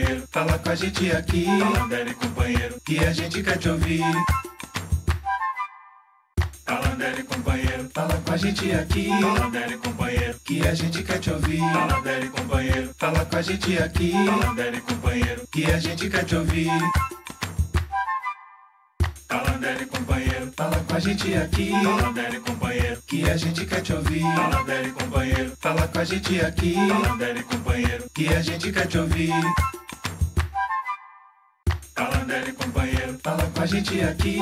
companheiro. Fala com a gente aqui. Talandele, companheiro, que a gente quer te ouvir. Talandele, companheiro, fala com a gente aqui. Talandele, companheiro, que a gente quer te ouvir. Talandele, companheiro, fala com a gente aqui. Talandele, companheiro, que a gente quer te ouvir. Talandele, companheiro, fala com a gente aqui. Talandele, companheiro, que a gente quer te ouvir. Talandele, companheiro, fala com a gente aqui. Talandele, companheiro, que a gente quer te ouvir companheiro. Fala com a gente aqui.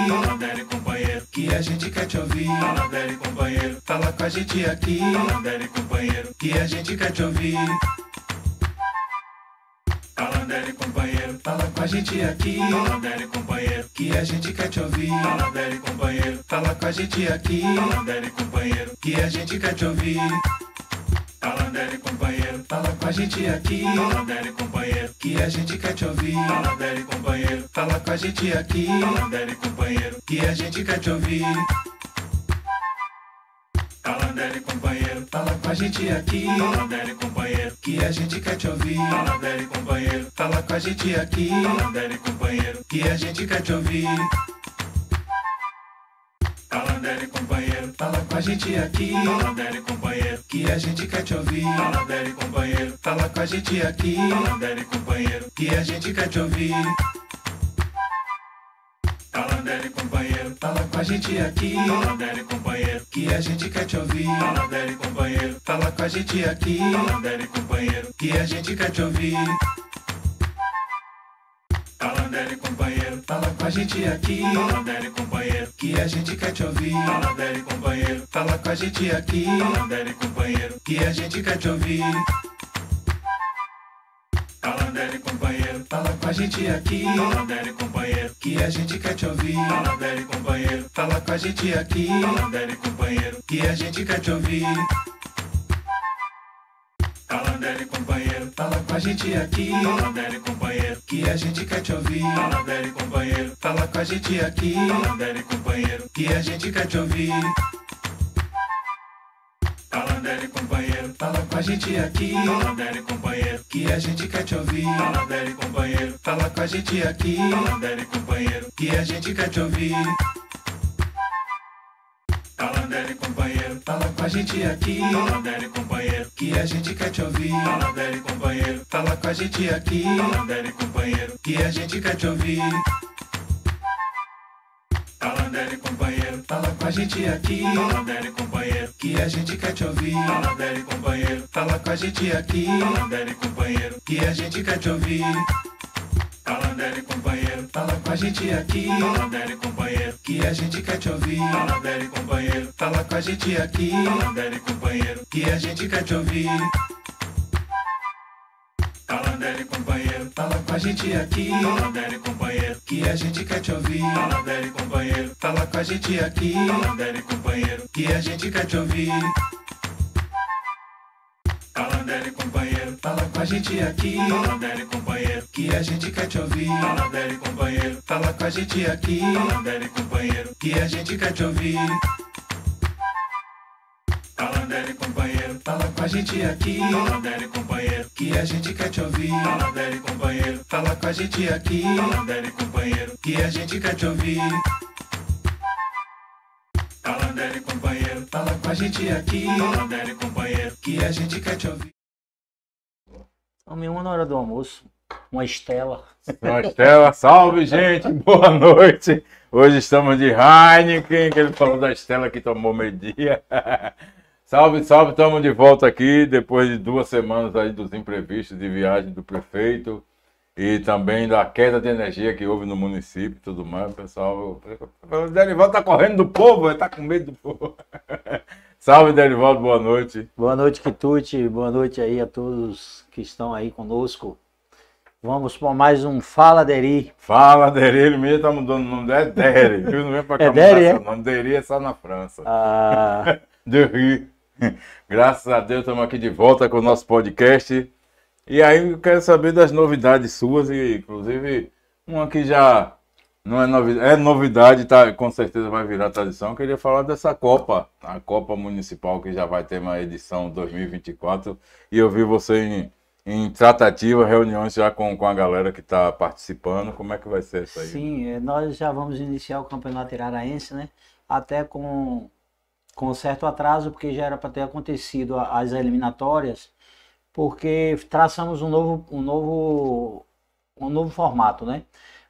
companheiro. Que a gente quer te ouvir. companheiro. Fala com a gente aqui. companheiro. Que a gente quer te ouvir. companheiro. Fala com a gente aqui. companheiro. Que a gente quer te ouvir. companheiro. Fala com a gente aqui. companheiro. Que a gente quer te ouvir. Talandelli companheiro, fala com a gente aqui. Talandelli companheiro, que a gente quer te ouvir. Talandelli companheiro, fala com a gente aqui. Talandelli companheiro, que a gente quer te ouvir. Talandelli companheiro, fala com a gente aqui. Talandelli companheiro, que a gente quer te ouvir. Talandelli companheiro, fala com a gente aqui. Talandelli companheiro, que a gente quer te ouvir. Calandere companheiro, fala com a gente aqui. Calandere companheiro, que a gente quer te ouvir. Calandere companheiro, fala com a gente aqui. Calandere companheiro, que a gente quer te ouvir. Calandere companheiro, fala com a gente aqui. Calandere companheiro, que a gente quer te ouvir. Calandere companheiro, fala com a gente aqui. Calandere companheiro, que a gente quer te ouvir. Talandelli companheiro, fala com a gente aqui. Talandelli companheiro, que a gente quer te ouvir. Talandelli companheiro, fala com a gente aqui. Talandelli companheiro, que a gente quer te ouvir. Talandelli companheiro, fala com a gente aqui. Talandelli companheiro, que a gente quer te ouvir. Talandelli companheiro, fala com a gente aqui. companheiro, que a gente quer te ouvir. Fala com a gente aqui. Fala dele, companheiro. Que a gente quer te ouvir. Fala dele, companheiro. Fala com a gente aqui. Fala dele, companheiro. Que a gente quer te ouvir. Fala dele, companheiro. Fala com a gente aqui. Fala dele, companheiro. Que a gente quer te ouvir. Fala dele, companheiro. Fala com a gente aqui. Fala dele, companheiro. Que a gente quer te ouvir. Talandelli tá companheiro, fala tá com a gente aqui. Talandelli tá companheiro, que a gente quer te ouvir. Talandelli companheiro, fala com a gente aqui. Talandelli companheiro, que a gente quer te ouvir. Talandelli companheiro, fala com a gente aqui. Talandelli companheiro, que a gente quer te ouvir. Talandelli companheiro, fala com a gente aqui. Talandelli companheiro, que a gente quer te ouvir. Talandelli companheiro, fala com a gente aqui. Talandelli companheiro, que a gente quer te ouvir. Talandelli companheiro, fala com a gente aqui. Talandelli companheiro, que a gente quer te ouvir. Talandelli companheiro, fala com a gente aqui. Talandelli companheiro, que a gente quer te ouvir. Talandelli companheiro, fala com a gente aqui. Talandelli companheiro, que a gente quer te ouvir. Talandelli companheiro, fala tá com a gente aqui. Talandelli companheiro, que a gente quer te ouvir. Talandelli companheiro, fala tá com a gente aqui. Talandelli companheiro, que a gente quer te ouvir. Talandelli companheiro, fala tá com a gente aqui. Talandelli companheiro, que a gente quer te ouvir. Talandelli companheiro, fala com a gente aqui. Talandelli companheiro, que a gente quer te ouvir. Tardelli companheiro, fala com a gente aqui. dele, companheiro, que a gente quer te ouvir. Tomei uma na hora do almoço. Uma Estela. Uma Estela, salve gente, boa noite. Hoje estamos de Heineken, que ele falou da Estela que tomou meio-dia. salve, salve, estamos de volta aqui depois de duas semanas aí dos imprevistos de viagem do prefeito e também da queda de energia que houve no município e tudo mais. O pessoal, o Derivaldo tá correndo do povo, ele tá com medo do povo. Salve, Derivaldo, boa noite. Boa noite, Kitute, boa noite aí a todos que estão aí conosco. Vamos para mais um Fala Deri. Fala Deri, ele mesmo tá mudando o nome dele, é Deri, viu? Não vem para é cá é Deri, é? nome, Deri é só na França. Ah... Deri. Graças a Deus estamos aqui de volta com o nosso podcast. E aí eu quero saber das novidades suas, e inclusive uma que já não é novidade, é novidade, tá, com certeza vai virar tradição. Eu queria falar dessa Copa, a Copa Municipal que já vai ter uma edição 2024. E eu vi você em, em tratativa, reuniões já com, com a galera que está participando. Como é que vai ser isso aí? Sim, é, nós já vamos iniciar o Campeonato Iraraense, né? Até com, com certo atraso, porque já era para ter acontecido as eliminatórias porque traçamos um novo, um novo, um novo formato, né?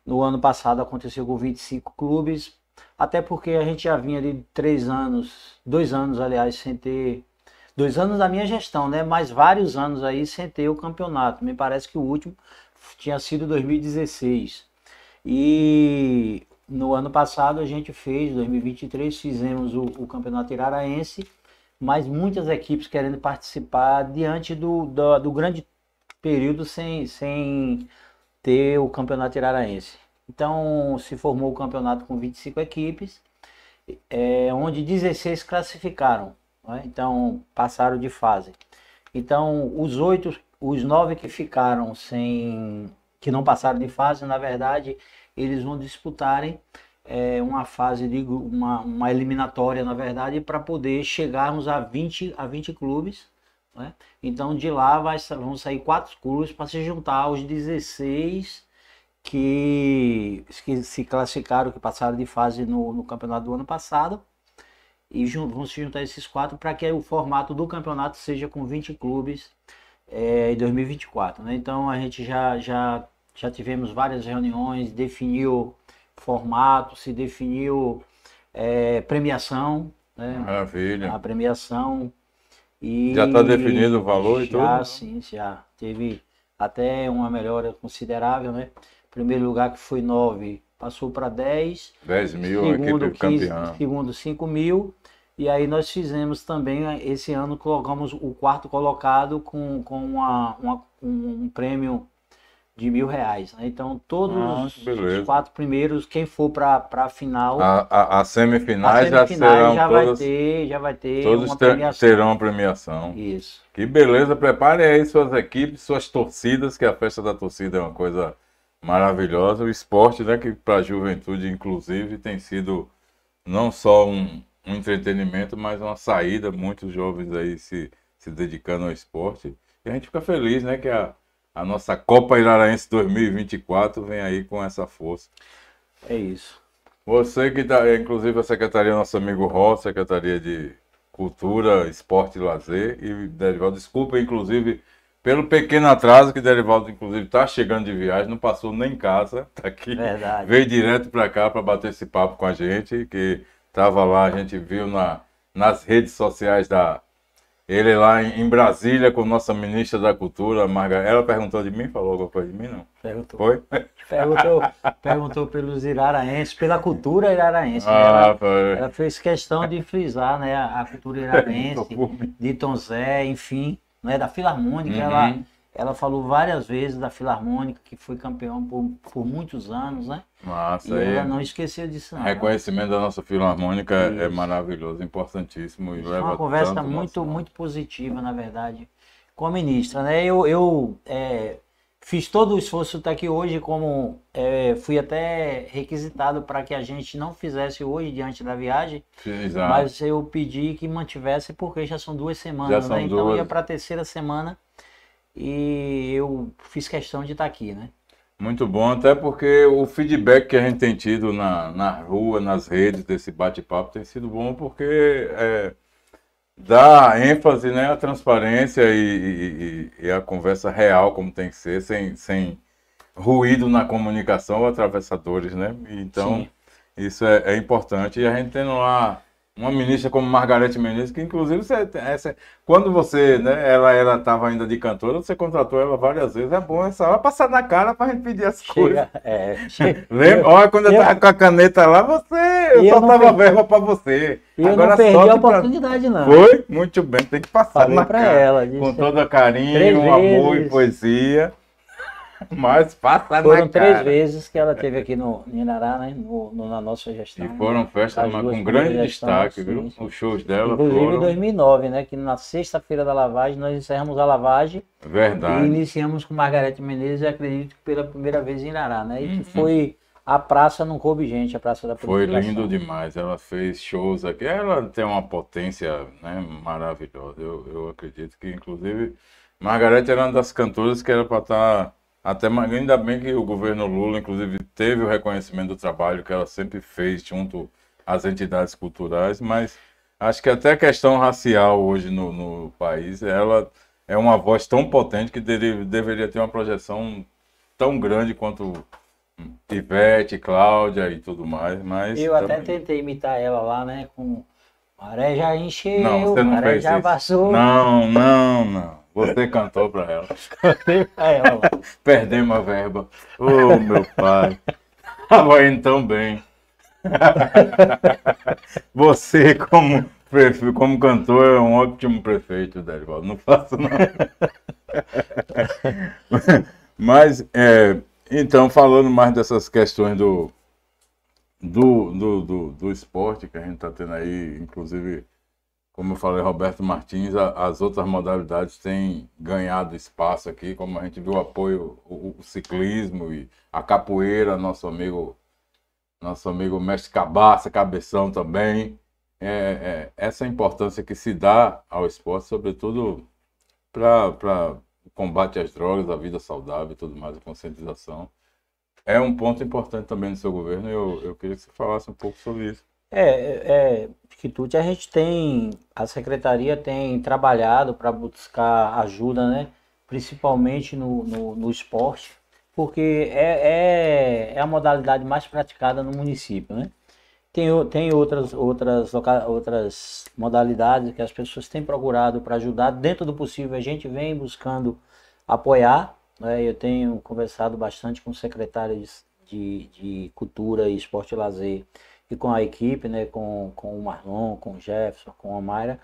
No ano passado aconteceu com 25 clubes, até porque a gente já vinha de três anos, dois anos, aliás, sem ter. Dois anos da minha gestão, né? Mas vários anos aí sem ter o campeonato. Me parece que o último tinha sido 2016. E no ano passado a gente fez, 2023, fizemos o, o Campeonato Iraraense mas muitas equipes querendo participar diante do, do, do grande período sem, sem ter o campeonato iraraense. Então se formou o campeonato com 25 equipes, é, onde 16 classificaram, né? então passaram de fase. Então os oito, os nove que ficaram sem, que não passaram de fase, na verdade eles vão disputarem é, uma fase de uma, uma eliminatória, na verdade, para poder chegarmos a 20, a 20 clubes. Né? Então de lá vai, vão sair quatro clubes para se juntar aos 16 que, que se classificaram, que passaram de fase no, no campeonato do ano passado. E vão se juntar esses quatro para que o formato do campeonato seja com 20 clubes é, em 2024. Né? Então a gente já, já, já tivemos várias reuniões, definiu formato, se definiu é, premiação. Né? Maravilha. A premiação. E já está definido o valor já, e tudo? Já, sim, já. Teve até uma melhora considerável, né? Primeiro lugar que foi 9, passou para 10. 10 mil, segundo, equipe 15, campeã. Segundo, 5 mil. E aí nós fizemos também, esse ano colocamos o quarto colocado com, com uma, uma um prêmio de mil reais. Né? Então, todos ah, os quatro primeiros, quem for para a final. A, semifinais, a semifinais já, já vai ter, já vai ter. Todos uma premiação. terão a premiação. Isso. Que beleza, preparem aí suas equipes, suas torcidas, que a festa da torcida é uma coisa maravilhosa. O esporte, né, que para a juventude, inclusive, tem sido não só um, um entretenimento, mas uma saída. Muitos jovens aí se, se dedicando ao esporte. E a gente fica feliz, né, que a a nossa Copa Iraraense 2024 vem aí com essa força. É isso. Você que está, é, inclusive a secretaria, nosso amigo Ró, Secretaria de Cultura, Esporte e Lazer, e Derivaldo, desculpa, inclusive, pelo pequeno atraso que Derivaldo, inclusive, está chegando de viagem, não passou nem em casa, está aqui, Verdade. veio direto para cá para bater esse papo com a gente, que estava lá, a gente viu na, nas redes sociais da ele lá em Brasília com nossa ministra da Cultura, Margarida. Ela perguntou de mim? Falou alguma coisa de mim? Não. Perguntou. Foi? Perguntou, perguntou pelos iraraenses, pela cultura iraraense. Né? Ah, ela, ela, fez questão de frisar né, a cultura iraraense, de Tom Zé, enfim, né, da Filarmônica. Uhum. Ela ela falou várias vezes da Filarmônica, que foi campeão por, por muitos anos, né? Massa, e é. ela não esqueceu disso. Não. Reconhecimento da nossa Filarmônica é Isso. é maravilhoso, importantíssimo. E leva uma conversa muito, muito positiva, na verdade, com a ministra. Né? Eu, eu é, fiz todo o esforço estar aqui hoje, como é, fui até requisitado para que a gente não fizesse hoje diante da viagem, Exato. mas eu pedi que mantivesse, porque já são duas semanas, já né? são Duas... Então ia para a terceira semana e eu fiz questão de estar tá aqui, né? Muito bom, até porque o feedback que a gente tem tido na, na rua, nas redes desse bate-papo tem sido bom porque é, dá ênfase né, à transparência e, e, e, à conversa real, como tem que ser, sem, sem ruído na comunicação ou atravessadores, né? Então, Sim. isso é, é importante. E a gente tendo lá uma ministra como Margareth Menezes, que inclusive você, essa, quando você, né, ela ela estava ainda de cantora, você contratou ela várias vezes. É bom essa hora passar na cara para gente pedir as chega, coisas. É, Lembra? Eu, Olha, quando eu, estava com a caneta lá, você eu, só tava verba para você. Eu Agora não perdi a oportunidade pra... não. Foi muito bem, tem que passar Falei na cara. Ela, com todo carinho, amor e poesia. Mas passa foram na Foram três cara. vezes que ela teve aqui no Inará, né? No, no, na nossa gestão. E foram festas né? com grande destaque, viu? Os shows dela Inclusive, foram... em 2009, né? Que na sexta-feira da lavagem, nós encerramos a lavagem. Verdade. E iniciamos com Margarete Menezes, acredito que pela primeira vez em Inará, né? E uhum. que foi... A praça não coube gente, a praça da Foi lindo demais, ela fez shows aqui. Ela tem uma potência né, maravilhosa, eu, eu acredito que, inclusive, Margarete era uma das cantoras que era para estar... Tá até mais, ainda bem que o governo Lula, inclusive, teve o reconhecimento do trabalho que ela sempre fez junto às entidades culturais, mas acho que até a questão racial hoje no, no país, ela é uma voz tão potente que dele, deveria ter uma projeção tão grande quanto Ivete, Cláudia e tudo mais, mas... Eu também... até tentei imitar ela lá, né, com... Maré já encheu, não, você não maré já isso. passou. Não, não, não. Você cantou para ela. Cantei para ela. Perdemos a verba. Ô, oh, meu pai. Tava ah, indo tão bem. Você, como, prefe... como cantor, é um ótimo prefeito, Derivaldo. Não faço, não. Mas, é, então, falando mais dessas questões do, do, do, do, do esporte que a gente está tendo aí, inclusive como eu falei, Roberto Martins, a, as outras modalidades têm ganhado espaço aqui, como a gente viu o apoio, o, o ciclismo e a capoeira, nosso amigo, nosso amigo mestre Cabaça, Cabeção também. É, é, essa importância que se dá ao esporte, sobretudo para o combate às drogas, a vida saudável e tudo mais, a conscientização, é um ponto importante também no seu governo. Eu, eu queria que você falasse um pouco sobre isso. É, é, Quitute é, a gente tem, a secretaria tem trabalhado para buscar ajuda, né? Principalmente no, no, no esporte, porque é, é, é, a modalidade mais praticada no município, né? Tem, tem outras, outras, outras modalidades que as pessoas têm procurado para ajudar. Dentro do possível, a gente vem buscando apoiar. Né? Eu tenho conversado bastante com secretários de, de Cultura e Esporte e Lazer e com a equipe, né, com, com o Marlon, com o Jefferson, com a Mayra,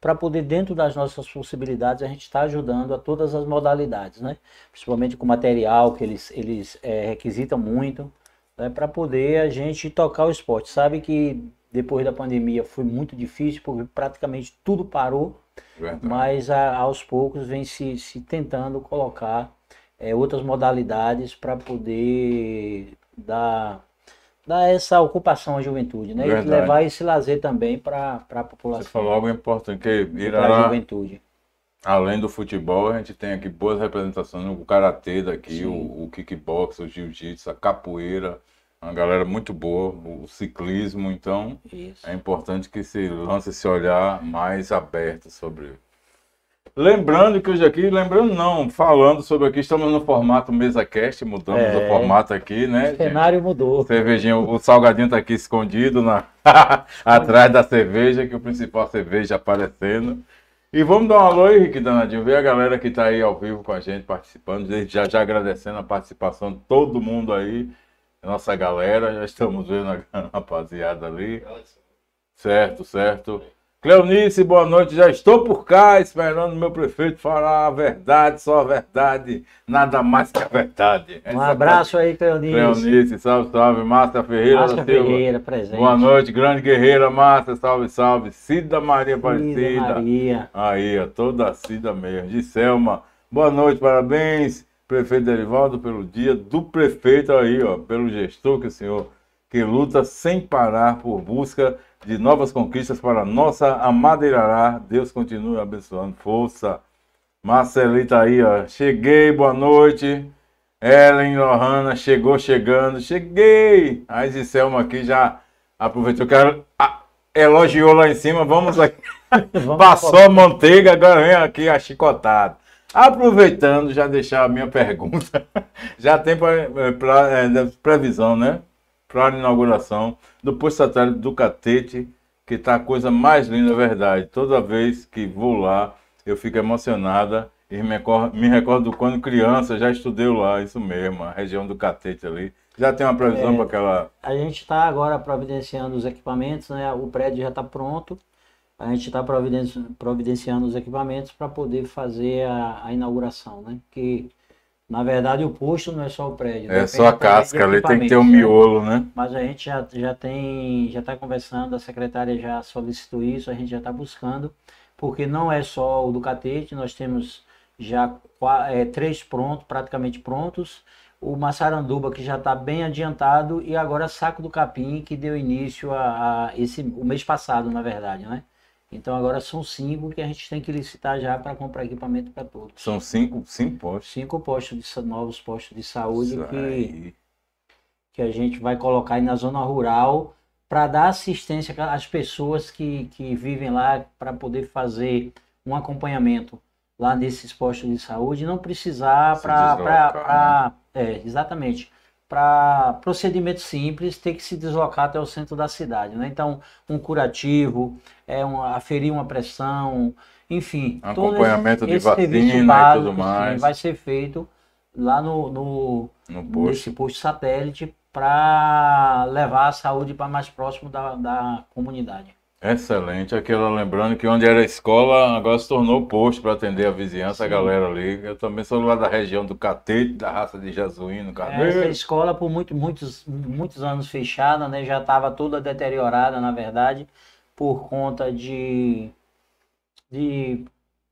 para poder, dentro das nossas possibilidades, a gente está ajudando a todas as modalidades, né? principalmente com material que eles, eles é, requisitam muito, né? para poder a gente tocar o esporte. Sabe que depois da pandemia foi muito difícil, porque praticamente tudo parou, Verdade. mas a, aos poucos vem se, se tentando colocar é, outras modalidades para poder dar dar essa ocupação à juventude, né? Verdade. E levar esse lazer também para a população. Você falou algo importante, que a juventude. além do futebol, a gente tem aqui boas representações, o Karatê daqui, o, o kickbox, o jiu-jitsu, a capoeira, uma galera muito boa, o ciclismo, então Isso. é importante que se lance esse olhar mais aberto sobre Lembrando que hoje aqui, lembrando não, falando sobre aqui, estamos no formato mesa cast, mudamos é, o formato aqui, né? O cenário gente? mudou. Cervejinha, o salgadinho está aqui escondido na atrás da cerveja, que é o principal cerveja aparecendo. E vamos dar um alô, Henrique Danadinho, ver a galera que está aí ao vivo com a gente, participando, já, já agradecendo a participação de todo mundo aí, nossa galera, já estamos vendo a rapaziada ali. Certo, certo. Cleonice, boa noite. Já estou por cá esperando o meu prefeito falar a verdade, só a verdade, nada mais que a verdade. Um Essa abraço é... aí, Cleonice. Cleonice, salve, salve. Márcia Ferreira Márcia Ferreira, presente. Boa noite, grande guerreira Márcia, salve, salve. Cida Maria Aparecida. Maria. Aí, toda a Cida mesmo. Selma. boa noite, parabéns, prefeito Derivaldo, pelo dia do prefeito aí, ó, pelo gestor que o senhor, que luta sem parar por busca de novas conquistas para nossa amada Irará. Deus continue abençoando. Força. Marcelita aí, ó. Cheguei, boa noite. Ellen Lohana chegou chegando. Cheguei. A Selma aqui já aproveitou Quero ah, elogiou lá em cima. Vamos aqui. Vamos Passou a manteiga, agora vem aqui a chicotada. Aproveitando, já deixar a minha pergunta. Já tem pra, eh, pra, é, previsão, né? para a inauguração do posto satélite do Catete, que está a coisa mais linda, é verdade. Toda vez que vou lá, eu fico emocionada e me recordo, me recordo quando criança, já estudei lá, isso mesmo, a região do Catete ali. Já tem uma previsão é, para aquela. A gente está agora providenciando os equipamentos, né? O prédio já está pronto. A gente está providenci... providenciando os equipamentos para poder fazer a, a inauguração, né? Que na verdade, o posto não é só o prédio. É só a casca, ali tem que ter um né? miolo, né? Mas a gente já, já tem, já está conversando, a secretária já solicitou isso, a gente já está buscando, porque não é só o do catete, nós temos já é, três prontos, praticamente prontos, o Massaranduba, que já está bem adiantado, e agora Saco do Capim, que deu início a, a esse, o mês passado, na verdade, né? Então agora são cinco que a gente tem que licitar já para comprar equipamento para todos. São cinco, cinco postos? Cinco postos de, novos postos de saúde que, que a gente vai colocar aí na zona rural para dar assistência às pessoas que, que vivem lá para poder fazer um acompanhamento lá nesses postos de saúde não precisar para. Né? É, exatamente para procedimento simples, ter que se deslocar até o centro da cidade. Né? Então, um curativo, é um, aferir uma pressão, enfim. Acompanhamento esse, de esse vacina e tudo mais. vai ser feito lá no, no, no posto. Nesse posto satélite para levar a saúde para mais próximo da, da comunidade. Excelente. Aquela lembrando que onde era escola, agora se tornou posto para atender a vizinhança, Sim. a galera ali. Eu também sou lá da região do Catete, da raça de Jesuíno, é, Catete. Essa escola, por muito, muitos, muitos anos fechada, né? Já estava toda deteriorada, na verdade, por conta de, de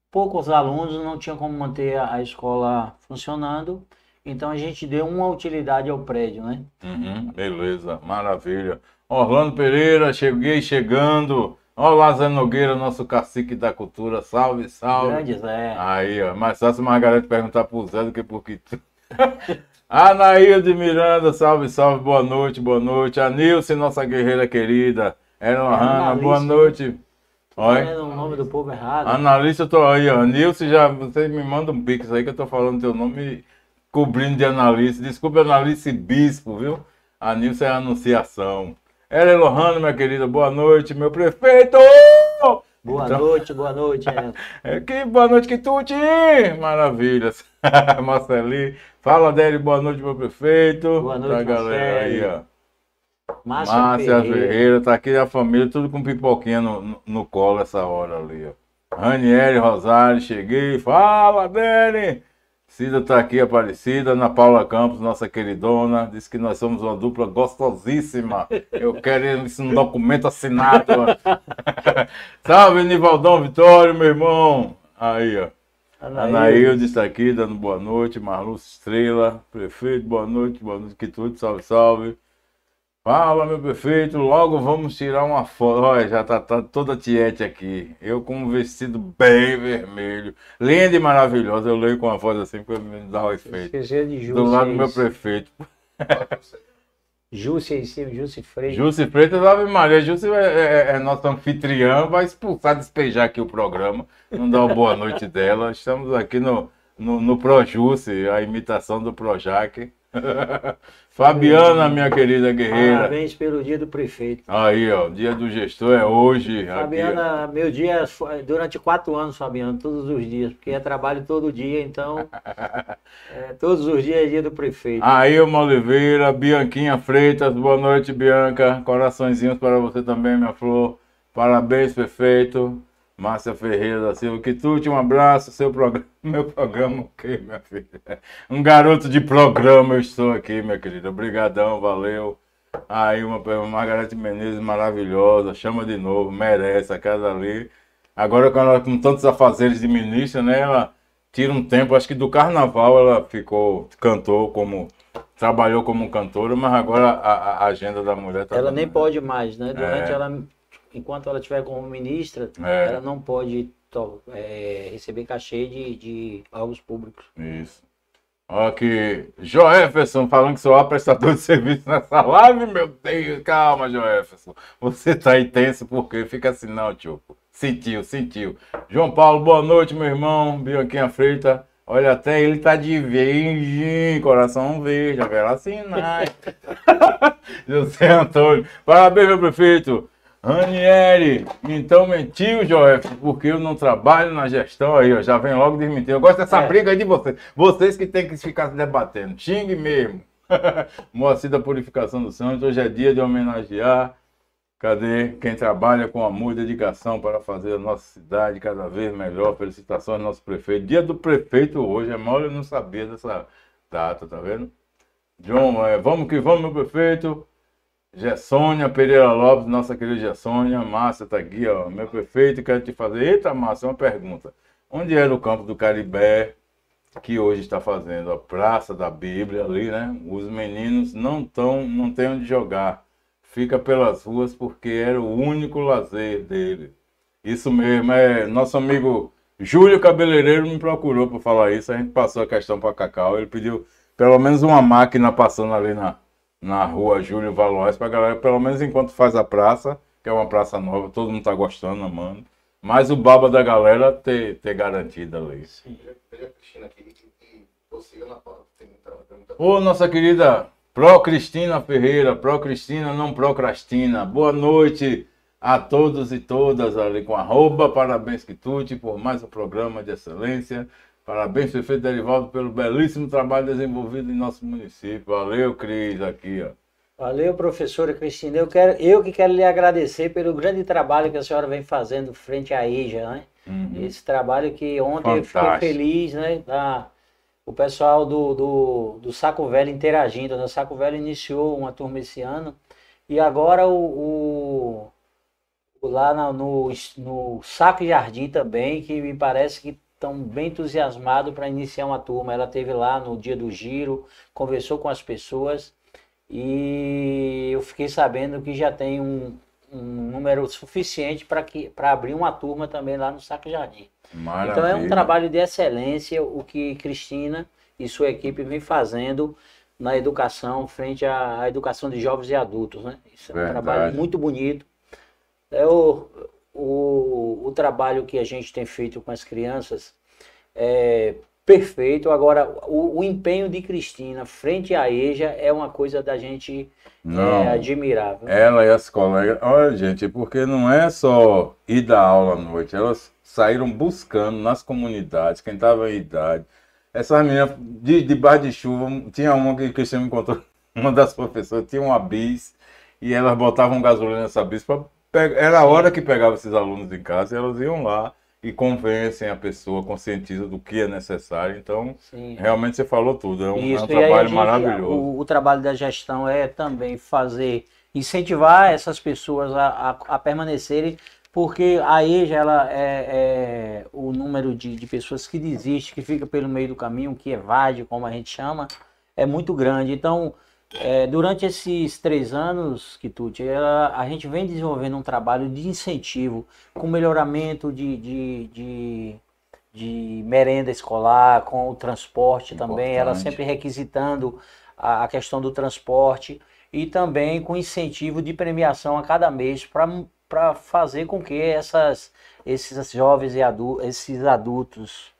poucos alunos, não tinha como manter a escola funcionando. Então a gente deu uma utilidade ao prédio, né? Uhum, beleza, maravilha. Orlando Pereira, cheguei chegando. Ó, Lázaro Nogueira, nosso cacique da cultura. Salve, salve. Grande Zé. Aí, ó. Mais fácil Margarete perguntar pro Zé do que pro Quitu. Anaílde Miranda, salve, salve, boa noite, boa noite. A Nilce, nossa guerreira querida. uma Hanna, boa né? noite. Oi. É o nome do povo errado. Analista, eu tô aí, ó. Nilce, já, você me manda um pix aí que eu tô falando teu nome cobrindo de analista. Desculpa, analista bispo, viu? A Nilce é a anunciação. Ellen minha querida, boa noite, meu prefeito! Boa então... noite, boa noite. É. que boa noite, que tute! Maravilhas. Marceli, fala dele, boa noite, meu prefeito. Boa noite, pra galera aí, ó. Márcia, Márcia Ferreira. Ferreira, tá aqui a família, tudo com pipoquinha no, no, no colo essa hora ali, ó. Rosário, cheguei, fala dele. Cida está aqui, Aparecida. Ana Paula Campos, nossa queridona, disse que nós somos uma dupla gostosíssima. Eu quero isso num documento assinado. Salve, Nivaldão Vitório, meu irmão. Aí, ó. Anaílde está aqui, dando boa noite. Marluce Estrela, prefeito, boa noite, boa noite, que tudo, salve, salve. Fala, meu prefeito, logo vamos tirar uma foto. Olha, já tá, tá toda tiete aqui. Eu com um vestido bem vermelho. Linda e maravilhosa. Eu leio com a voz assim para me dar o efeito. Esqueci de Do lado do meu prefeito. Júcia em cima, Júcia Freitas. Júcia Freitas, Ave Maria. Júcia é, é, é nossa anfitriã, vai expulsar, despejar aqui o programa. Não dá uma boa noite dela. Estamos aqui no, no, no ProJúcia, a imitação do Projac. Fabiana, minha querida guerreira. Parabéns pelo dia do prefeito. Aí, ó, dia do gestor é hoje. Fabiana, aqui, meu dia é durante quatro anos, Fabiana, todos os dias, porque é trabalho todo dia, então é, todos os dias é dia do prefeito. Aí, uma Oliveira, Bianquinha Freitas, boa noite, Bianca. Coraçõezinhos para você também, minha flor. Parabéns, prefeito. Márcia Ferreira da Silva, que tu te um abraço, seu programa, meu programa o quê, minha filha? Um garoto de programa eu estou aqui, minha querida. Obrigadão, valeu. Aí uma Margarete Menezes maravilhosa, chama de novo, merece a casa ali. Agora com, ela, com tantos afazeres de ministra, né, ela tira um tempo, acho que do carnaval ela ficou, cantou como trabalhou como cantora, mas agora a, a agenda da mulher tá Ela nem mulher. pode mais, né? Durante é. ela enquanto ela estiver como ministra, é. ela não pode é, receber cachê de, de órgãos públicos. Isso. Aqui, Joefferson falando que sou a prestador de serviço nessa live, meu Deus. Calma, Joefferson. Você tá intenso porque fica assim, não, tio. Sentiu, sentiu. João Paulo, boa noite, meu irmão. Bianquinha Freita. Olha, até ele tá de verde, coração verde, a vela assim, né? José Antônio, parabéns, meu prefeito. Aniele, então mentiu, Joef, porque eu não trabalho na gestão aí, ó, já vem logo desmentir. Eu gosto dessa é. briga aí de vocês. Vocês que tem que ficar se debatendo. Xingue mesmo. Moacir da Purificação do Santos, hoje é dia de homenagear. Cadê quem trabalha com amor e dedicação para fazer a nossa cidade cada vez melhor? Felicitações ao nosso prefeito. Dia do prefeito hoje, é mal eu não saber dessa data, tá vendo? John, é, vamos que vamos, meu prefeito. Gessônia Pereira Lopes, nossa querida Gessônia, Márcia está aqui, ó, meu prefeito, quero te fazer, eita Márcia, uma pergunta, onde era o campo do Caribé, que hoje está fazendo a Praça da Bíblia ali, né, os meninos não tão, não tem onde jogar, fica pelas ruas porque era o único lazer dele, isso mesmo, é, nosso amigo Júlio Cabeleireiro me procurou para falar isso, a gente passou a questão para Cacau, ele pediu pelo menos uma máquina passando ali na na rua Júlio Valois, pra galera, pelo menos enquanto faz a praça, que é uma praça nova, todo mundo tá gostando, amando. Mas o baba da galera ter, ter garantido ali. Sim. Ô, nossa querida Pro Cristina Ferreira, Pro Cristina não procrastina. Boa noite a todos e todas ali com arroba, parabéns que Quitute por mais um programa de excelência. Parabéns, prefeito Derivaldo, pelo belíssimo trabalho desenvolvido em nosso município. Valeu, Cris, aqui, ó. Valeu, professora Cristina. Eu, quero, eu que quero lhe agradecer pelo grande trabalho que a senhora vem fazendo frente à EJA, né? Uhum. Esse trabalho que ontem Fantástico. eu fiquei feliz, né? Da, tá, o pessoal do, do, do Saco Velho interagindo. Né? O Saco Velho iniciou uma turma esse ano. E agora o, o lá no, no, no Saco Jardim também, que me parece que tão bem entusiasmado para iniciar uma turma. Ela teve lá no dia do giro, conversou com as pessoas e eu fiquei sabendo que já tem um, um número suficiente para que para abrir uma turma também lá no Saco Jardim. Maravilha. Então é um trabalho de excelência o que Cristina e sua equipe vem fazendo na educação frente à educação de jovens e adultos, né? Isso é um trabalho muito bonito. Eu o, o trabalho que a gente tem feito com as crianças é perfeito. Agora, o, o empenho de Cristina frente à EJA é uma coisa da gente é, não, é, Ela e as colegas. Olha, gente, porque não é só ir dar aula à noite, elas saíram buscando nas comunidades, quem estava em idade. Essas meninas, de, de bar de chuva, tinha uma que Cristina me contou, uma das professoras, tinha uma bis, e elas botavam gasolina nessa bis para era a hora que pegava esses alunos em casa e elas iam lá e convencem a pessoa, conscientiza do que é necessário. Então, Sim. realmente você falou tudo. É um, Isso, é um trabalho gente, maravilhoso. O, o, trabalho da gestão é também fazer, incentivar essas pessoas a, a, a permanecerem, porque aí já ela é, é o número de, de, pessoas que desiste, que fica pelo meio do caminho, que é evade, como a gente chama, é muito grande. Então, é, durante esses três anos, Kituti, a gente vem desenvolvendo um trabalho de incentivo com melhoramento de, de, de, de merenda escolar, com o transporte Importante. também, ela sempre requisitando a, a questão do transporte e também com incentivo de premiação a cada mês para fazer com que essas, esses jovens e adultos, esses adultos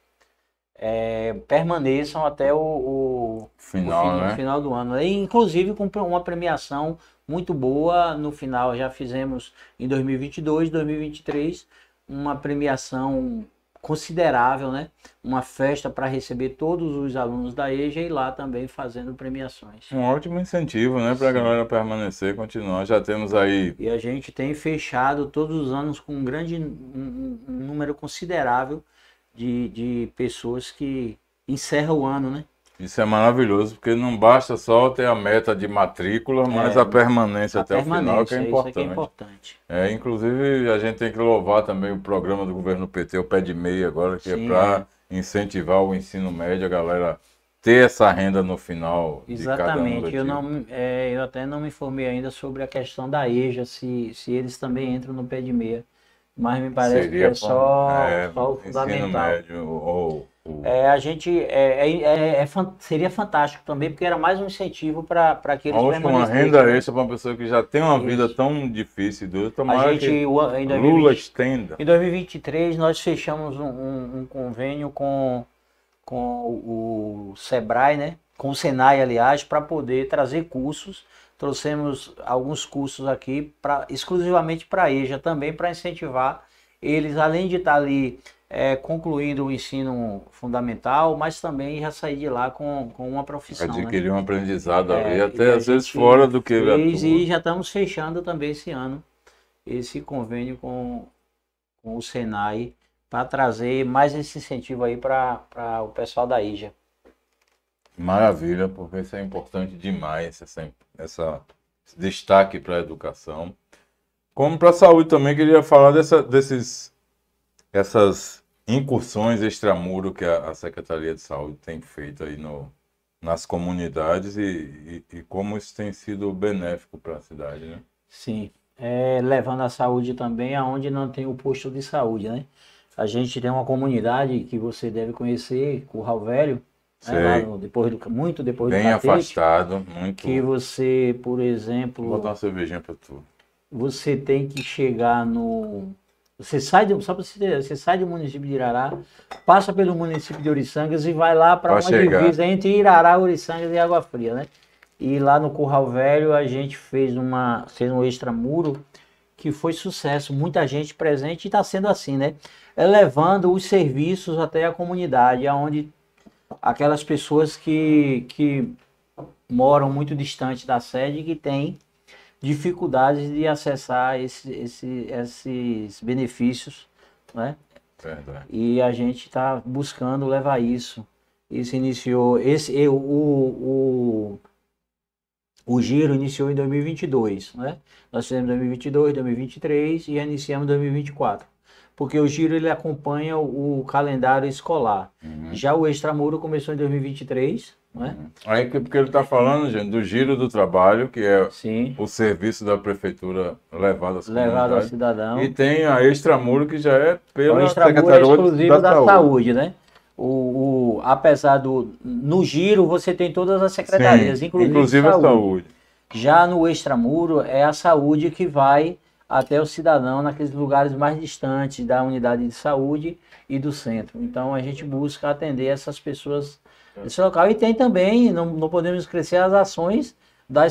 é, permaneçam até o, o final, o fim, né? final do ano. E, inclusive com uma premiação muito boa no final. Já fizemos em 2022, 2023, uma premiação considerável, né? Uma festa para receber todos os alunos da EJA e lá também fazendo premiações. Um ótimo incentivo, né, para a galera permanecer, continuar. Já temos aí. E a gente tem fechado todos os anos com um grande um, um número considerável de, de pessoas que encerram o ano, né? Isso é maravilhoso, porque não basta só ter a meta de matrícula, é, mas é, a permanência a até permanência, o final, que é, é, é importante. É, é importante. É, inclusive, a gente tem que louvar também o programa do governo PT, o Pé de Meia, agora, que Sim, é para incentivar o ensino médio, a galera ter essa renda no final. Exatamente. De cada eu, não, eu até não me informei ainda sobre a questão da EJA, se, se eles também entram no Pé de Meia mas me parece Seria que é só, é, só o fundamental. Médio, ou, É, a gente é, é, é, é seria fantástico também, porque era mais um incentivo para aqueles eles com uma renda né? extra para uma pessoa que já tem uma Isso. vida tão difícil e dura, tomara a gente, que o, em 2020, Lula estenda. Em 2023 nós fechamos um, um, um convênio com, com o, o Sebrae, né? com o Senai, aliás, para poder trazer cursos trouxemos alguns cursos aqui pra, exclusivamente para a EJA também, para incentivar eles, além de estar tá ali é, concluindo o ensino fundamental, mas também já sair de lá com, com uma profissão. Né? Adquirir né? um aprendizado é, ali, até às vezes fora do que ele atua. E já estamos fechando também esse ano esse convênio com, com o Senai para trazer mais esse incentivo aí para o pessoal da IJA. Maravilha, porque isso é importante demais, essa, essa esse destaque para a educação. Como para a saúde também, queria falar dessa, desses, essas incursões extramuro que a, a Secretaria de Saúde tem feito aí no, nas comunidades e, e, e como isso tem sido benéfico para a cidade, né? Sim, é, levando a saúde também aonde não tem o posto de saúde, né? A gente tem uma comunidade que você deve conhecer, Curral Velho, né, lá, depois do, muito depois Bem do catete, afastado, muito. Que você, por exemplo. Vou botar uma cervejinha para tu. Você tem que chegar no. Você sai de, só para você você sai do município de Irará, passa pelo município de Oriçangas e vai lá para uma chegar. divisa entre Irará, Oriçangas e Água Fria, né? E lá no Curral Velho a gente fez uma fez um extramuro que foi sucesso, muita gente presente e está sendo assim, né? Elevando é os serviços até a comunidade, aonde aquelas pessoas que, que moram muito distante da sede que têm dificuldades de acessar esse, esse, esses benefícios, né? Verdade. E a gente está buscando levar isso. Isso iniciou, esse, o, o, o giro iniciou em 2022, né? Nós fizemos 2022, 2023 e iniciamos 2024 porque o giro ele acompanha o calendário escolar. Uhum. Já o extramuro começou em 2023, não é? Aí que, porque ele está falando, gente, do giro do trabalho, que é Sim. o serviço da prefeitura levado às levado ao cidadão. E tem a extramuro que já é pela é Secretaria é exclusivo da, da saúde. saúde, né? O, o, apesar do no giro você tem todas as secretarias, Sim, inclusive, inclusive saúde. a saúde. Já no extramuro é a saúde que vai até o cidadão naqueles lugares mais distantes da unidade de saúde e do centro. Então a gente busca atender essas pessoas nesse local. E tem também, não, não podemos esquecer as ações da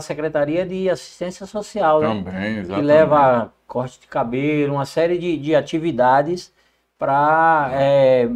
Secretaria de Assistência Social, né? Também, né? Que leva corte de cabelo, uma série de, de atividades para, é,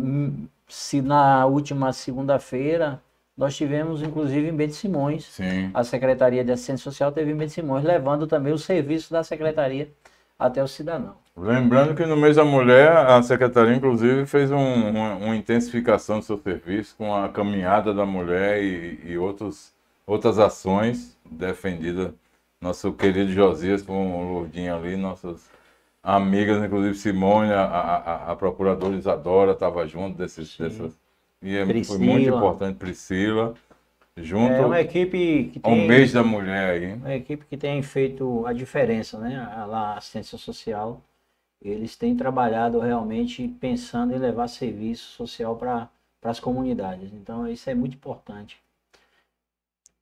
se na última segunda-feira, nós tivemos, inclusive, em Bento Simões, Sim. a Secretaria de Assistência Social teve em Bento Simões, levando também o serviço da Secretaria até o cidadão. Lembrando que no mês da mulher, a Secretaria, inclusive, fez um, uma, uma, intensificação do seu serviço com a caminhada da mulher e, e outros, outras ações defendidas. Nosso querido Josias com o Lourdinho ali, nossas amigas, inclusive Simone, a, a, a procuradora Isadora estava junto desses, dessas, e é, foi muito importante, Priscila. Junto é uma equipe que tem, mês da mulher aí. Uma equipe que tem feito a diferença, né? Lá, assistência social. Eles têm trabalhado realmente pensando em levar serviço social para as comunidades. Então, isso é muito importante.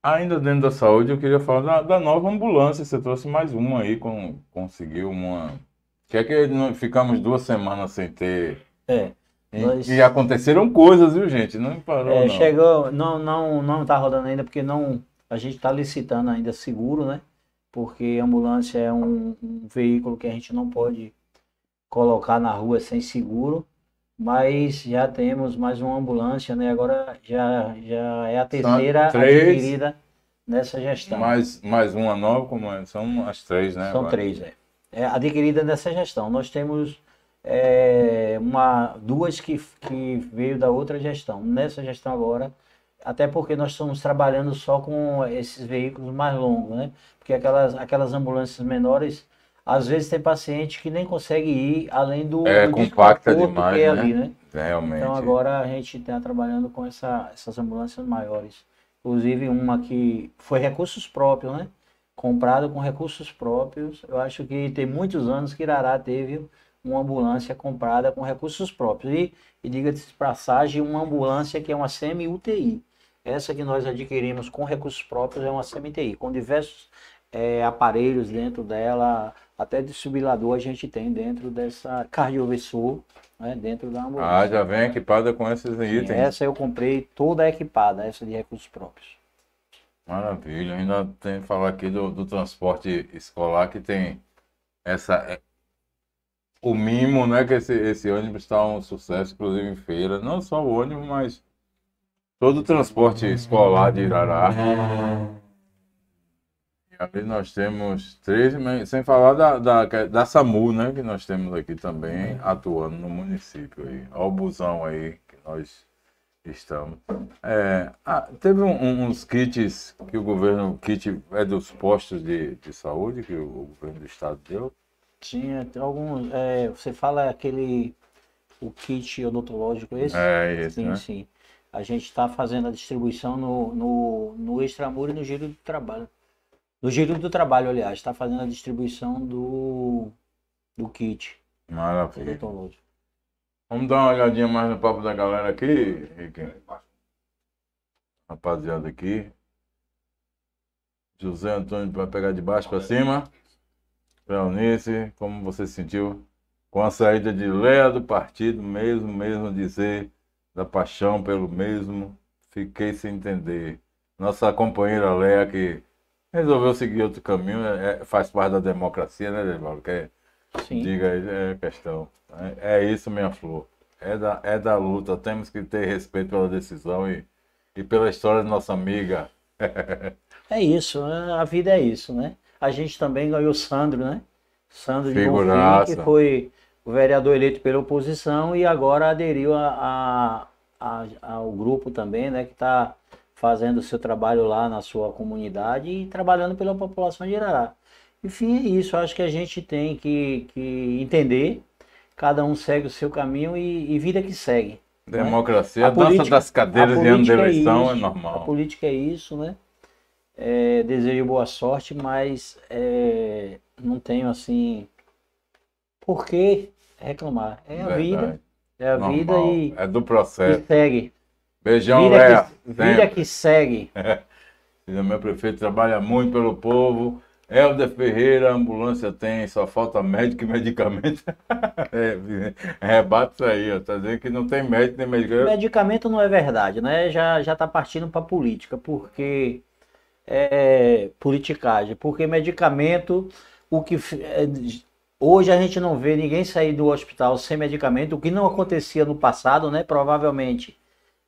Ainda dentro da saúde, eu queria falar da, da nova ambulância. Você trouxe mais uma aí, com, conseguiu uma. Quer que é nós ficamos duas semanas sem ter. É. É, e aconteceram coisas, viu, gente? Não parou. É, não. Chegou, não, não, não tá rodando ainda porque não. A gente está licitando ainda seguro, né? Porque ambulância é um, um, veículo que a gente não pode colocar na rua sem seguro. Mas já temos mais uma ambulância, né? Agora já, já é a terceira adquirida nessa gestão. Mais, mais uma nova, como é? São as três, né? São agora. três, é. é. Adquirida nessa gestão. Nós temos é, uma, duas que, que veio da outra gestão. Nessa gestão agora, até porque nós estamos trabalhando só com esses veículos mais longos, né? Porque aquelas, aquelas ambulâncias menores, às vezes tem paciente que nem consegue ir além do, é, do compacta demais, que é né? ali, né? Realmente. Então agora a gente está trabalhando com essa, essas ambulâncias maiores. Inclusive uma que foi recursos próprios, né? Comprada com recursos próprios. Eu acho que tem muitos anos que Irará teve uma ambulância comprada com recursos próprios. E, e diga-se passagem, uma ambulância que é uma semi-UTI. Essa que nós adquirimos com recursos próprios é uma semi-UTI, com diversos é, aparelhos dentro dela, até desfibrilador a gente tem dentro dessa cardioversor, né, dentro da ambulância. Ah, já vem equipada com esses Sim, itens. Essa eu comprei toda equipada, essa de recursos próprios. Maravilha. Ainda tem que falar aqui do, do transporte escolar que tem essa o mimo, né? Que esse, esse ônibus está um sucesso, inclusive em feira. Não só o ônibus, mas todo o transporte escolar de Irará. E ali nós temos três, sem falar da, da, da SAMU, né? Que nós temos aqui também atuando no município. Aí. Olha o busão aí que nós estamos. É, ah, teve um, uns kits que o governo, kit é dos postos de, de saúde que o, o governo do estado deu. Tinha algum. É, você fala aquele. O kit odontológico, esse? É, esse. Sim, né? sim. A gente está fazendo a distribuição no, no, no Extramuro e no Giro do Trabalho. No Giro do Trabalho, aliás, está fazendo a distribuição do, do kit. Maravilha. Odontológico. Vamos dar uma olhadinha mais no papo da galera aqui, Riquinho. Rapaziada aqui. José Antônio para pegar de baixo para cima. Leonice, como você se sentiu com a saída de Léa do partido, mesmo, mesmo dizer da paixão pelo mesmo, fiquei sem entender. Nossa companheira Léa, que resolveu seguir outro caminho, é, é faz parte da democracia, né, Devaldo? Que é, Sim. diga aí, é questão. É, é, isso, minha flor. É da, é da luta. Temos que ter respeito pela decisão e, e pela história de nossa amiga. é isso, a vida é isso, né? a gente também ganhou o Sandro, né? Sandro de Bonfim, que foi o vereador eleito pela oposição e agora aderiu a, a, a, ao grupo também, né? Que está fazendo o seu trabalho lá na sua comunidade e trabalhando pela população de Irará. Enfim, é isso. Acho que a gente tem que, que entender. Cada um segue o seu caminho e, e vida que segue. Né? Democracia, né? a, a política, dança das cadeiras de ano de é eleição é, isso, é normal. A política é isso, né? é, desejo boa sorte, mas é, não tenho assim por que reclamar. É a vida, é a Normal. vida e é do processo. E segue. Beijão, vida Léa. vida que segue. É. meu prefeito trabalha muito pelo povo. Helder Ferreira, ambulância tem, só falta médico e medicamento. É, é, rebate é, isso aí, ó. Tá dizendo que não tem médico nem medicamento. Medicamento não é verdade, né? Já, já tá partindo para política, porque é, politicagem, porque medicamento, o que é, hoje a gente não vê ninguém sair do hospital sem medicamento, o que não acontecia no passado, né? Provavelmente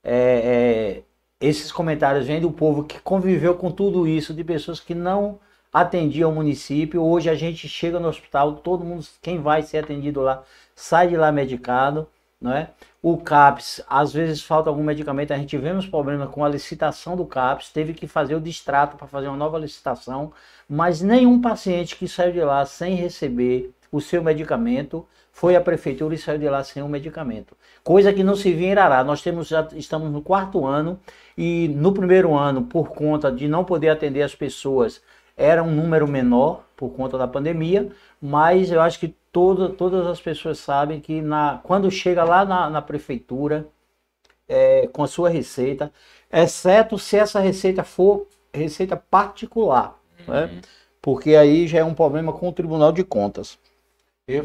é, é, esses comentários vêm do povo que conviveu com tudo isso, de pessoas que não atendiam o município. Hoje a gente chega no hospital, todo mundo, quem vai ser atendido lá, sai de lá medicado. É? O CAPS, às vezes falta algum medicamento, a gente tivemos problema com a licitação do CAPS, teve que fazer o distrato para fazer uma nova licitação, mas nenhum paciente que saiu de lá sem receber o seu medicamento foi à prefeitura e saiu de lá sem o medicamento. Coisa que não se via em Irará. Nós temos, já estamos no quarto ano e no primeiro ano, por conta de não poder atender as pessoas, era um número menor por conta da pandemia, mas eu acho que toda, todas as pessoas sabem que na, quando chega lá na, na prefeitura, é, com a sua receita, exceto se essa receita for receita particular, uhum. né? porque aí já é um problema com o Tribunal de Contas.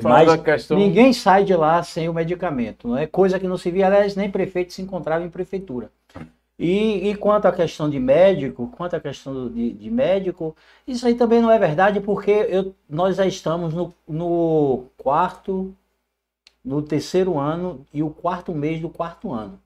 Mas questão... ninguém sai de lá sem o medicamento, não é coisa que não se via, aliás, nem prefeito se encontrava em prefeitura. E, e, quanto à questão de médico, quanto à questão de, de médico, isso aí também não é verdade, porque eu, nós já estamos no, no, quarto, no terceiro ano e o quarto mês do quarto ano.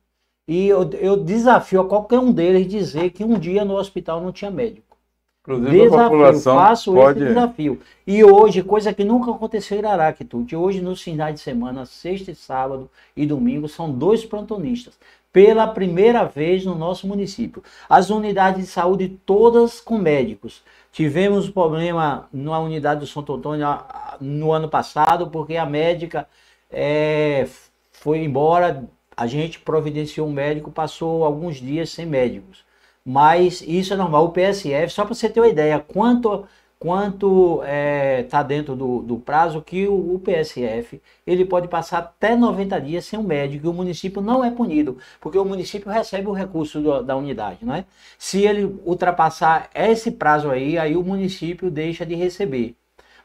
E eu, eu, desafio a qualquer um deles dizer que um dia no hospital não tinha médico. Inclusive desafio, a população faço pode... esse desafio. E hoje, coisa que nunca aconteceu em Araquitute, hoje nos final de semana, sexta e sábado e domingo, são dois plantonistas pela primeira vez no nosso município. As unidades de saúde todas com médicos. Tivemos problema na unidade do Santo Antônio ah, no ano passado, porque a médica é, foi embora, a gente providenciou um médico, passou alguns dias sem médicos. Mas isso é normal. O PSF, só para você ter uma ideia, quanto quanto está é, tá dentro do, do, prazo que o, o, PSF ele pode passar até 90 dias sem um médico e o município não é punido, porque o município recebe o recurso do, da unidade, não é? Se ele ultrapassar esse prazo aí, aí o município deixa de receber.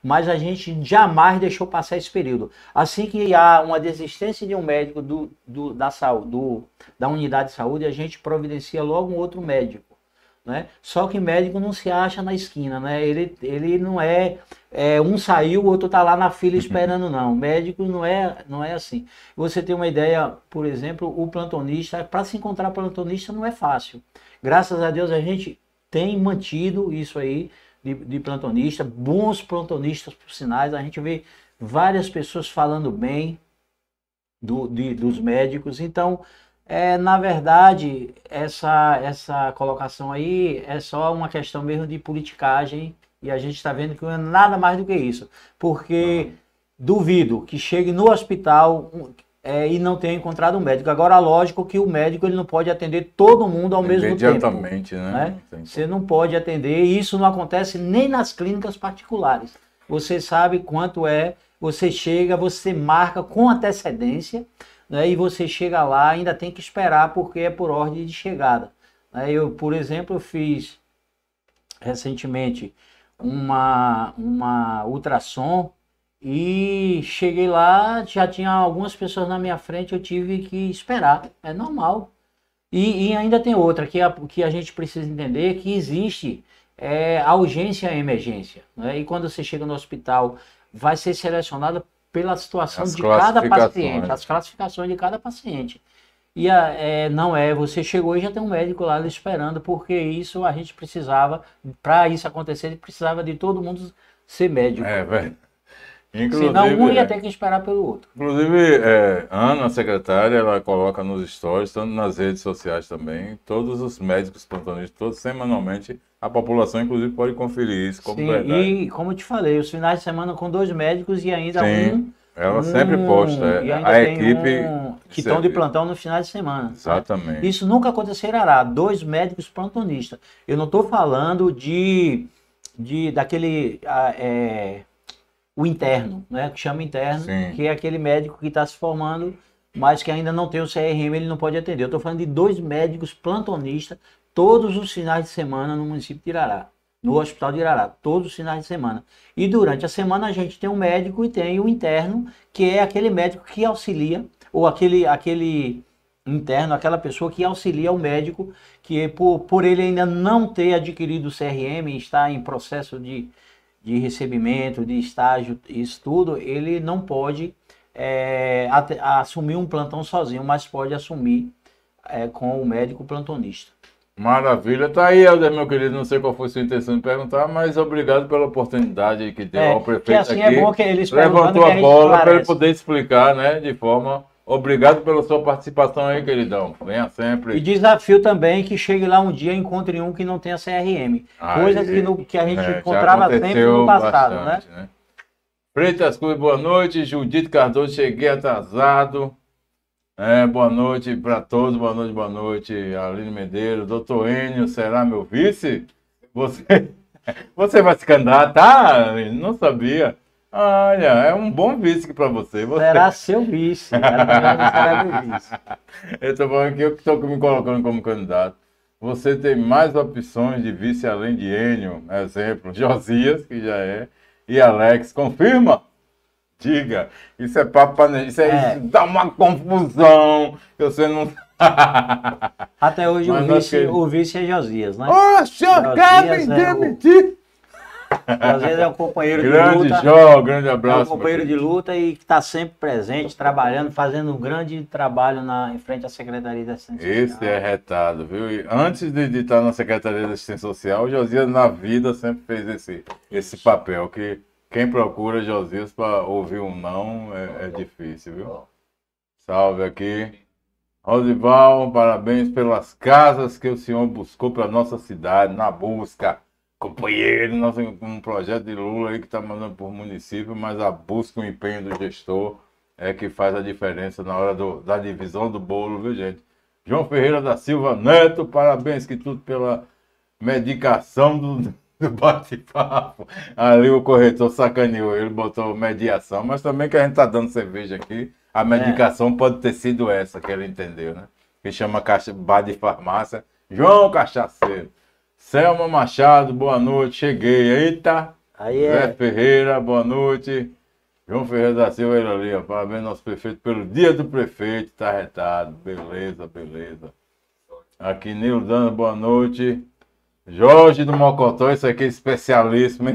Mas a gente jamais deixou passar esse período. Assim que há uma desistência de um médico do, do da da unidade de saúde, a gente providencia logo um outro médico né? Só que médico não se acha na esquina, né? ele, ele não é, é um saiu, o outro está lá na fila uhum. esperando, não. Médico não é, não é assim. Você tem uma ideia, por exemplo, o plantonista, para se encontrar plantonista não é fácil. Graças a Deus a gente tem mantido isso aí de, de plantonista, bons plantonistas por sinais, a gente vê várias pessoas falando bem do, de, dos médicos, então é, na verdade, essa, essa colocação aí é só uma questão mesmo de politicagem e a gente está vendo que não é nada mais do que isso. Porque duvido que chegue no hospital é, e não tenha encontrado um médico. Agora, lógico que o médico ele não pode atender todo mundo ao mesmo tempo. Imediatamente, né? né? Você não pode atender e isso não acontece nem nas clínicas particulares. Você sabe quanto é, você chega, você marca com antecedência né, e você chega lá, ainda tem que esperar porque é por ordem de chegada. Né? Eu, por exemplo, fiz recentemente uma, uma ultrassom e cheguei lá, já tinha algumas pessoas na minha frente, eu tive que esperar, é normal. E, e ainda tem outra que a, que a gente precisa entender que existe é, a urgência e a emergência. Né? E quando você chega no hospital, vai ser selecionada pela situação as de cada paciente, as classificações de cada paciente. E a, eh, é, eh, não é, você chegou e já tem um médico lá esperando, porque isso a gente precisava, para isso acontecer, precisava de todo mundo ser médico. É, velho. Inclusive, Senão um ia ter que esperar pelo outro. Inclusive, é, Ana, secretária, ela coloca nos stories, tanto nas redes sociais também, todos os médicos plantonistas, todos semanalmente, a população, inclusive, pode conferir isso como Sim, verdade. E, como eu te falei, os finais de semana com dois médicos e ainda Sim, um. Ela um, sempre posta. É, a equipe. Um, que estão de plantão no final de semana. Né? Exatamente. Isso nunca acontecerá. Dois médicos plantonistas. Eu não estou falando de, de daquele. Ah, é, o interno, né? Que chama interno, Sim. que é aquele médico que está se formando, mas que ainda não tem o CRM, ele não pode atender. Eu estou falando de dois médicos plantonistas todos os finais de semana no município de Irará, no uhum. hospital de Irará, todos os finais de semana. E durante a semana a gente tem um médico e tem o interno, que é aquele médico que auxilia, ou aquele, aquele interno, aquela pessoa que auxilia o médico, que é por, por ele ainda não ter adquirido o CRM, está em processo de, de recebimento, de estágio, isso tudo, ele não pode é, assumir um plantão sozinho, mas pode assumir é, com o médico plantonista. Maravilha, tá aí, Helder, meu querido. Não sei qual foi sua intenção de perguntar, mas obrigado pela oportunidade que deu é, ao prefeito. Que assim é aqui. é bom que eles levantou a, a bola para ele poder explicar, né, de forma Obrigado pela sua participação aí, queridão. Venha sempre. E desafio também que chegue lá um dia e encontre um que não tenha CRM. Coisa Coisas que, que, a gente é, encontrava sempre no passado, né? bastante, né? né? Freitas boa noite. Judito Cardoso, cheguei atrasado. É, boa noite para todos, boa noite, boa noite. Aline Medeiros, doutor Enio, será meu vice? Você, você vai se candidatar? Não sabia. Olha, é um bom vice para você. você. Será seu vice? Né? É eu tô falando que eu estou me colocando como candidato. Você tem mais opções de vice além de Enio, exemplo, Josias, que já é, e Alex. Confirma? Diga. Isso é papo Isso é, é. Isso dá uma confusão. Que você não. Até hoje o vice, que... o vice, é Josias, né? Oxe, acaba de é demitir. Às vezes é um companheiro de grande luta. Grande show, grande abraço. É um companheiro de luta e que está sempre presente, trabalhando, fazendo um grande trabalho na, em frente à Secretaria da Assistência Esse Social. Esse é retado, viu? E antes de, estar na Secretaria da Assistência Social, o Josias na vida sempre fez esse, esse papel, que quem procura Josias para ouvir um não é, é difícil, viu? Salve aqui. Rosival, parabéns pelas casas que o senhor buscou para nossa cidade, na busca companheiro, nós temos um projeto de Lula aí que está mandando por município, mas a busca, o empenho do gestor é que faz a diferença na hora do, da divisão do bolo, viu, gente? João Ferreira da Silva Neto, parabéns que tudo pela medicação do, do bate-papo. Ali o corretor sacaneou, ele botou mediação, mas também que a gente tá dando cerveja aqui, a é. medicação é. pode ter sido essa que ele entendeu, né? Que chama caixa, bar de farmácia. João Cachaceiro. Selma Machado, boa noite, cheguei. Eita! Aí é. Zé Ferreira, boa noite. João Ferreira da Silva, ele ali, ó, parabéns nosso prefeito pelo dia do prefeito, tá retado. Beleza, beleza. Aqui, Nildana, boa noite. Jorge do Mocotó, isso aqui é especialíssimo.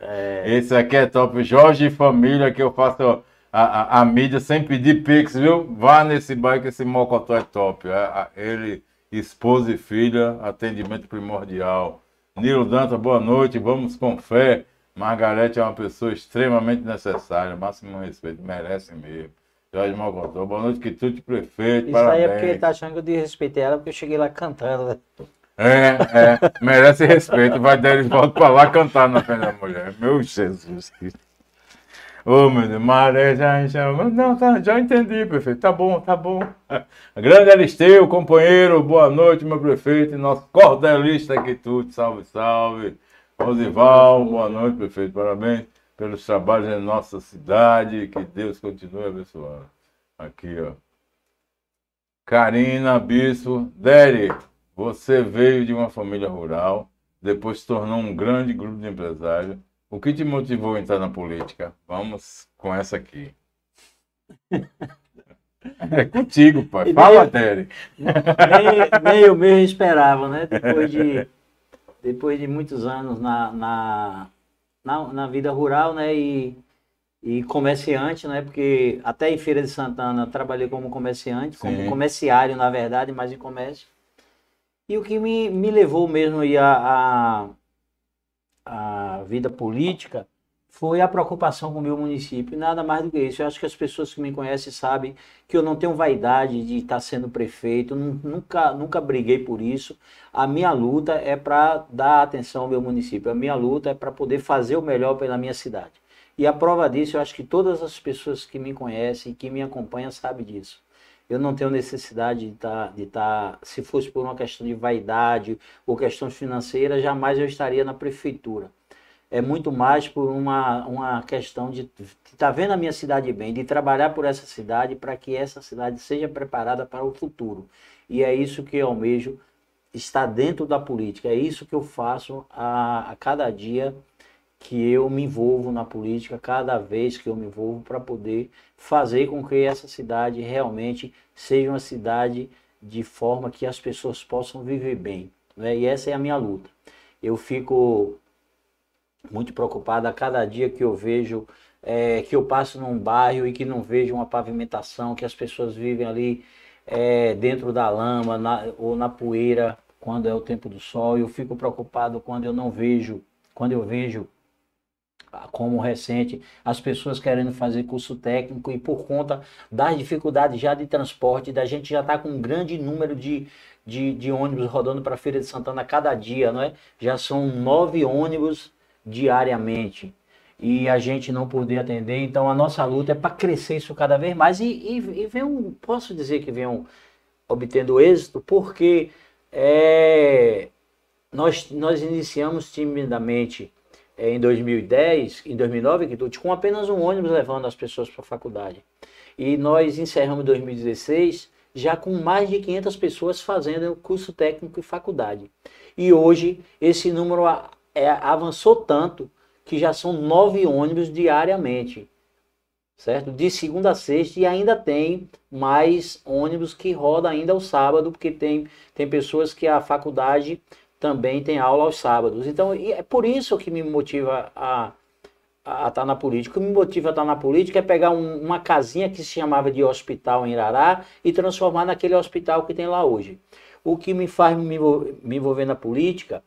É. Esse aqui é top. Jorge e família, que eu faço a, a, a mídia sem pedir pix, viu? Vá nesse bairro que esse Mocotó é top. É, é, ele esposa e filha, atendimento primordial. Nilo Danta, boa noite, vamos com fé. Margarete é uma pessoa extremamente necessária, máximo respeito, merece mesmo. Jorge Malgodô, boa noite, que tudo prefeito, Isso parabéns. aí é porque ele tá achando que eu desrespeitei ela, porque eu cheguei lá cantando. Né? É, é, merece respeito, vai dar eles voltam pra lá cantar na frente da mulher, meu Jesus Cristo. Ô meu Deus, maré já encheu. Não, tá, já entendi, prefeito. Tá bom, tá bom. Grande Aristeu, companheiro, boa noite, meu prefeito. Nosso cordelista aqui tudo, salve, salve. Rosival, boa noite, prefeito. Parabéns pelos trabalhos em nossa cidade. Que Deus continue abençoando. Aqui, ó. Karina Bispo. Dere, você veio de uma família rural, depois se tornou um grande grupo de empresários o que te motivou a entrar na política? Vamos com essa aqui. É contigo, pai. E Fala, Tere. Nem, eu mesmo esperava, né? Depois de, depois de muitos anos na, na, na, na, vida rural, né? E, e comerciante, né? Porque até em Feira de Santana eu trabalhei como comerciante, Sim. como comerciário, na verdade, mas em comércio. E o que me, me levou mesmo a, a a vida política foi a preocupação com o meu município, nada mais do que isso. Eu acho que as pessoas que me conhecem sabem que eu não tenho vaidade de estar sendo prefeito, nunca, nunca briguei por isso. A minha luta é para dar atenção ao meu município, a minha luta é para poder fazer o melhor pela minha cidade. E a prova disso, eu acho que todas as pessoas que me conhecem, que me acompanham, sabem disso eu não tenho necessidade de estar, tá, de estar, tá, se fosse por uma questão de vaidade ou questões financeiras, jamais eu estaria na prefeitura. É muito mais por uma, uma questão de estar tá vendo a minha cidade bem, de trabalhar por essa cidade para que essa cidade seja preparada para o futuro. E é isso que eu almejo estar dentro da política. É isso que eu faço a, a cada dia que eu me envolvo na política cada vez que eu me envolvo para poder fazer com que essa cidade realmente seja uma cidade de forma que as pessoas possam viver bem. Né? E essa é a minha luta. Eu fico muito preocupado a cada dia que eu vejo é, que eu passo num bairro e que não vejo uma pavimentação, que as pessoas vivem ali é, dentro da lama na, ou na poeira quando é o tempo do sol. Eu fico preocupado quando eu não vejo, quando eu vejo ah, como recente, as pessoas querendo fazer curso técnico e por conta das dificuldades já de transporte, da gente já está com um grande número de, de, de ônibus rodando para a Feira de Santana cada dia, não é? Já são nove ônibus diariamente e a gente não poder atender. Então a nossa luta é para crescer isso cada vez mais e, e, e vem um, posso dizer que vem um, obtendo êxito, porque é, nós, nós iniciamos timidamente é, em 2010, em 2009, com apenas um ônibus levando as pessoas para a faculdade. E nós encerramos 2016 já com mais de 500 pessoas fazendo curso técnico e faculdade. E hoje esse número é, avançou tanto que já são nove ônibus diariamente, certo? De segunda a sexta e ainda tem mais ônibus que roda ainda o sábado, porque tem, tem pessoas que a faculdade também tem aula aos sábados. Então, é por isso que me motiva a, a estar na política. O que me motiva a estar na política é pegar um, uma casinha que se chamava de hospital em Irará e transformar naquele hospital que tem lá hoje. O que me faz me, me envolver na política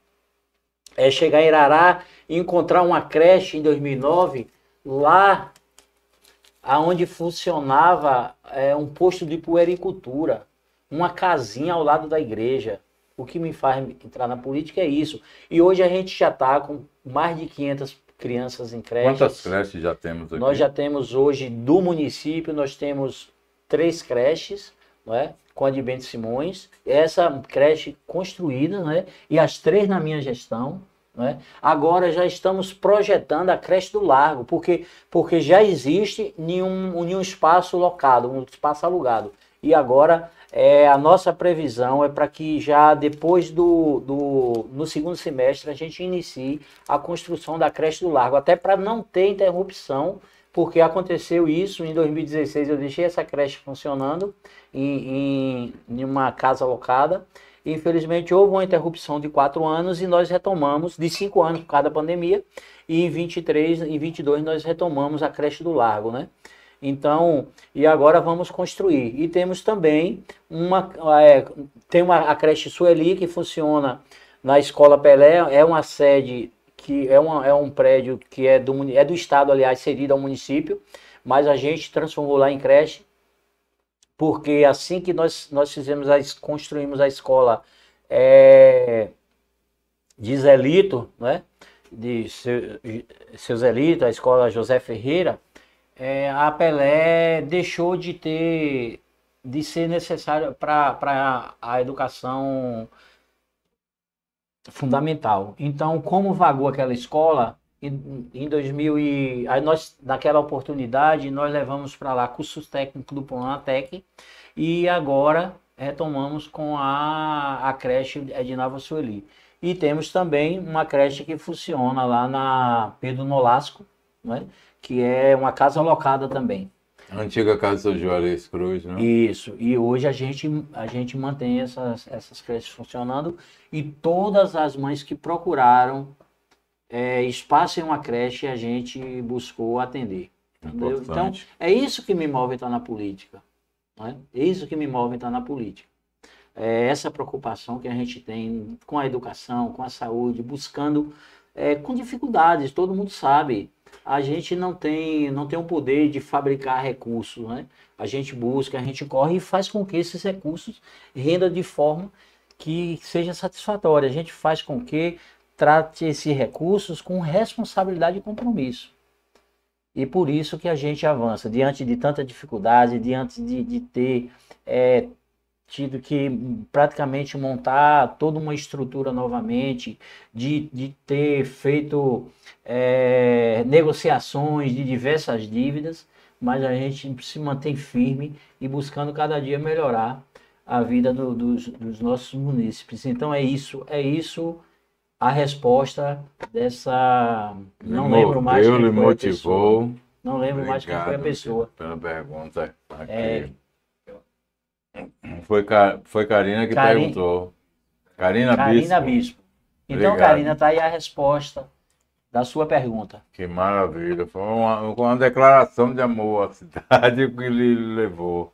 é chegar em Irará e encontrar uma creche em 2009 lá aonde funcionava é, um posto de puericultura, uma casinha ao lado da igreja. O que me faz entrar na política é isso. E hoje a gente já está com mais de 500 crianças em creches. Quantas creches já temos aqui? Nós já temos hoje, do município, nós temos três creches, não é? com a de Bento Simões, essa creche construída, é? e as três na minha gestão. é? Agora já estamos projetando a creche do Largo, porque, porque já existe nenhum, nenhum espaço locado, um espaço alugado. E agora é, a nossa previsão é para que já depois do, do no segundo semestre a gente inicie a construção da creche do Largo, até para não ter interrupção, porque aconteceu isso em 2016. Eu deixei essa creche funcionando em, em, em uma casa alocada. Infelizmente houve uma interrupção de quatro anos e nós retomamos de cinco anos por causa da pandemia e em 23 em 22 nós retomamos a creche do Largo, né? Então, e agora vamos construir. E temos também uma. É, tem uma, a creche Sueli que funciona na Escola Pelé, é uma sede que é, uma, é um prédio que é do, é do Estado, aliás, cedido ao município, mas a gente transformou lá em creche, porque assim que nós, nós fizemos a, construímos a escola é, de Zelito, né? de seu, Seu Zelito, a escola José Ferreira, é, a Pelé deixou de ter, de ser necessário para a educação fundamental. Então, como vagou aquela escola, em 2000 e aí nós naquela oportunidade nós levamos para lá cursos técnicos do Planatec e agora retomamos com a, a creche de Sueli. E temos também uma creche que funciona lá na Pedro Nolasco, né? que é uma casa alocada também. A antiga casa do Juarez Cruz, né? Isso. E hoje a gente, a gente mantém essas, essas creches funcionando e todas as mães que procuraram é, espaço em uma creche a gente buscou atender. Entendeu? Então, é isso que me move estar na política. Né? É isso que me move estar na política. É essa preocupação que a gente tem com a educação, com a saúde, buscando é, com dificuldades, todo mundo sabe a gente não tem não tem o poder de fabricar recursos, né? A gente busca, a gente corre e faz com que esses recursos renda de forma que seja satisfatória. A gente faz com que trate esses recursos com responsabilidade e compromisso. E por isso que a gente avança diante de tanta dificuldade, diante de, de ter é, tido que praticamente montar toda uma estrutura novamente, de, de ter feito é, negociações de diversas dívidas, mas a gente se mantém firme e buscando cada dia melhorar a vida do, dos, dos nossos munícipes. Então é isso, é isso a resposta dessa. Não lembro mais. Quem foi motivou. Não lembro Obrigado mais quem foi a pessoa. Pela pergunta. Tá é, aqui. É, foi, foi Karina que perguntou. Karina, Karina Bispo. Então, Obrigado. Karina, está aí a resposta da sua pergunta. Que maravilha. Foi uma, uma declaração de amor à cidade que lhe levou.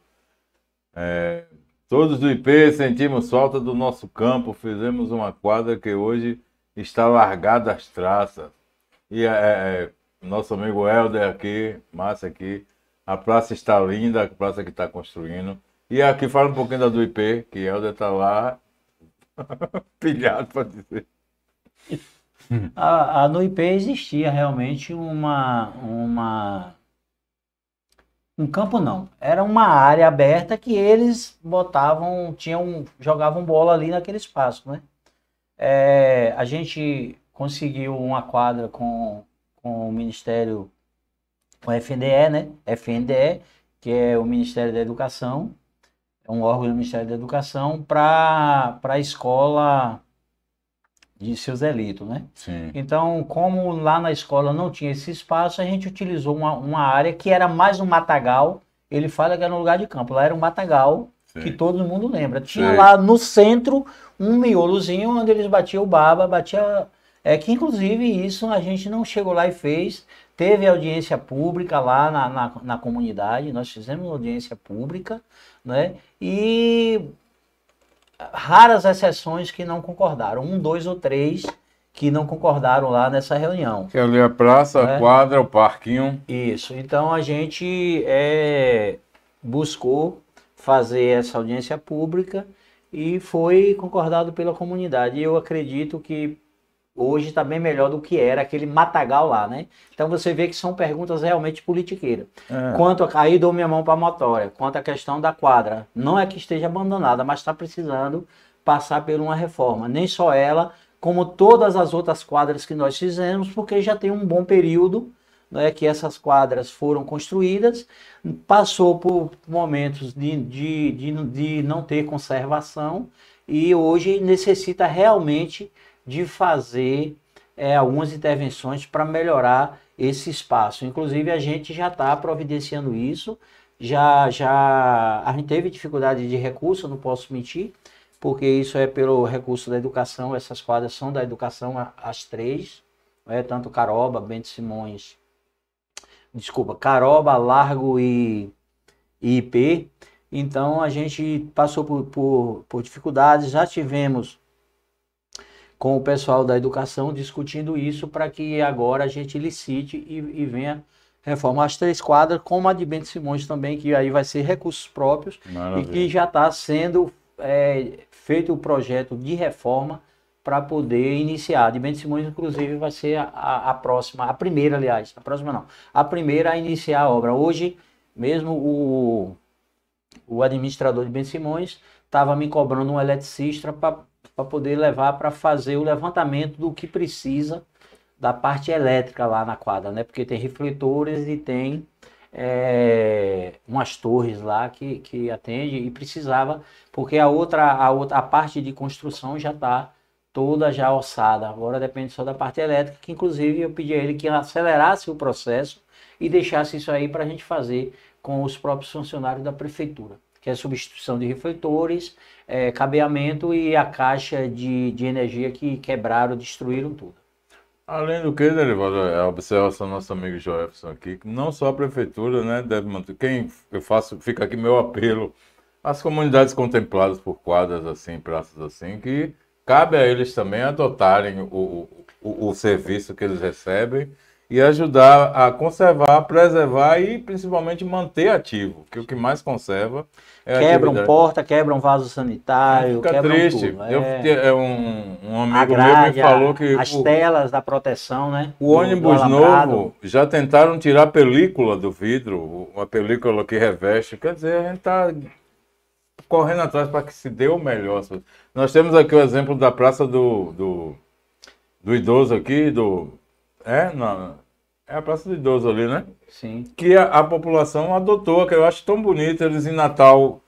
É, todos do IP sentimos falta do nosso campo. Fizemos uma quadra que hoje está largada às traças. E é, é, é nosso amigo Helder aqui, Márcia aqui. A praça está linda, a praça que está construindo. E aqui fala um pouquinho da do IP, que Helder tá lá pilhado para dizer. A, a, no IP existia realmente uma, uma. Um campo não. Era uma área aberta que eles botavam, tinham, jogavam bola ali naquele espaço, né? É, a gente conseguiu uma quadra com, com o Ministério, com a FNDE, né? FNDE, que é o Ministério da Educação, é um órgão do Ministério da Educação, para a escola de seus elitos, né? Sim. Então, como lá na escola não tinha esse espaço, a gente utilizou uma, uma área que era mais um matagal. Ele fala que era um lugar de campo, lá era um matagal Sim. que todo mundo lembra. Tinha Sim. lá no centro um miolozinho onde eles batiam o baba, batia é que inclusive isso a gente não chegou lá e fez, Teve audiência pública lá na, na, na comunidade, nós fizemos audiência pública, né? E raras exceções que não concordaram, um, dois ou três que não concordaram lá nessa reunião. Que ali é a praça, a né? quadra, o parquinho. Isso. Então a gente é, buscou fazer essa audiência pública e foi concordado pela comunidade. Eu acredito que hoje está bem melhor do que era aquele matagal lá, né? Então você vê que são perguntas realmente politiqueiras. É. Quanto a aí dou minha mão para a motória, quanto à questão da quadra, não é que esteja abandonada, mas está precisando passar por uma reforma. Nem só ela, como todas as outras quadras que nós fizemos, porque já tem um bom período né, que essas quadras foram construídas, passou por momentos de, de, de, de não ter conservação e hoje necessita realmente de fazer é, algumas intervenções para melhorar esse espaço. Inclusive, a gente já está providenciando isso. Já, já a gente teve dificuldade de recurso, não posso mentir, porque isso é pelo recurso da educação. Essas quadras são da educação, as três, né? tanto Caroba, Bento Simões, desculpa, Caroba, Largo e, e IP. Então a gente passou por, por, por dificuldades, já tivemos com o pessoal da educação discutindo isso para que agora a gente licite e, e venha reformar as três quadras, como a de Bento Simões também, que aí vai ser recursos próprios Maravilha. e que já está sendo é, feito o projeto de reforma para poder iniciar. De Bento Simões, inclusive, vai ser a, a, próxima, a primeira, aliás, a próxima não, a primeira a iniciar a obra. Hoje, mesmo o, o administrador de Bento Simões estava me cobrando um eletricista para para poder levar para fazer o levantamento do que precisa da parte elétrica lá na quadra, né? Porque tem refletores e tem é, umas torres lá que, que atende e precisava, porque a outra, a outra a parte de construção já está toda já ossada. Agora depende só da parte elétrica, que inclusive eu pedi a ele que acelerasse o processo e deixasse isso aí para a gente fazer com os próprios funcionários da prefeitura que é substituição de refletores, é, cabeamento e a caixa de, de energia que quebraram, destruíram tudo. Além do que, Derivado, né, é a observação do nosso amigo Jefferson aqui, que não só a prefeitura, né, deve manter, quem eu faço, fica aqui meu apelo, as comunidades contempladas por quadras assim, praças assim, que cabe a eles também adotarem o, o, o serviço que eles recebem e ajudar a conservar, preservar e principalmente manter ativo, que o que mais conserva é quebra um porta, quebra um vaso sanitário, fica triste. Um Eu, é. é... um, um amigo grade, meu me falou que as o, telas da proteção, né? O ônibus novo já tentaram tirar a película do vidro, uma película que reveste, quer dizer, a gente está correndo atrás para que se dê o melhor. Nós temos aqui o exemplo da praça do, do, do idoso aqui, do é, não. É a Praça do Idoso ali, né? Sim. Que a, a população adotou, que eu acho tão bonito. Eles em Natal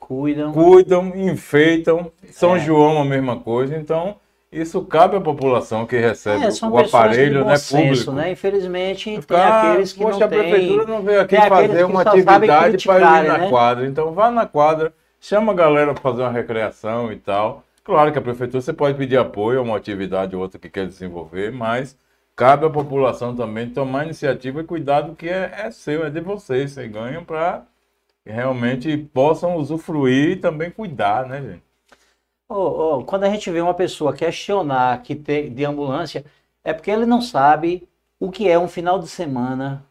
cuidam, cuidam enfeitam. São é. João a mesma coisa. Então, isso cabe à população que recebe é, o aparelho, né, senso, né? público. Né? Infelizmente, Ficar, tem ah, aqueles que poxa, não a prefeitura tem... não veio aqui fazer uma atividade para ir na né? quadra. Então, vá na quadra, chama a galera para fazer uma recreação e tal. Claro que a prefeitura você pode pedir apoio a uma atividade ou outra que quer desenvolver, mas cabe à população também tomar iniciativa e cuidar do que é, é seu, é de vocês, vocês ganham para que realmente possam usufruir e também cuidar, né, gente? Oh, oh, quando a gente vê uma pessoa questionar que tem de ambulância, é porque ele não sabe o que é um final de semana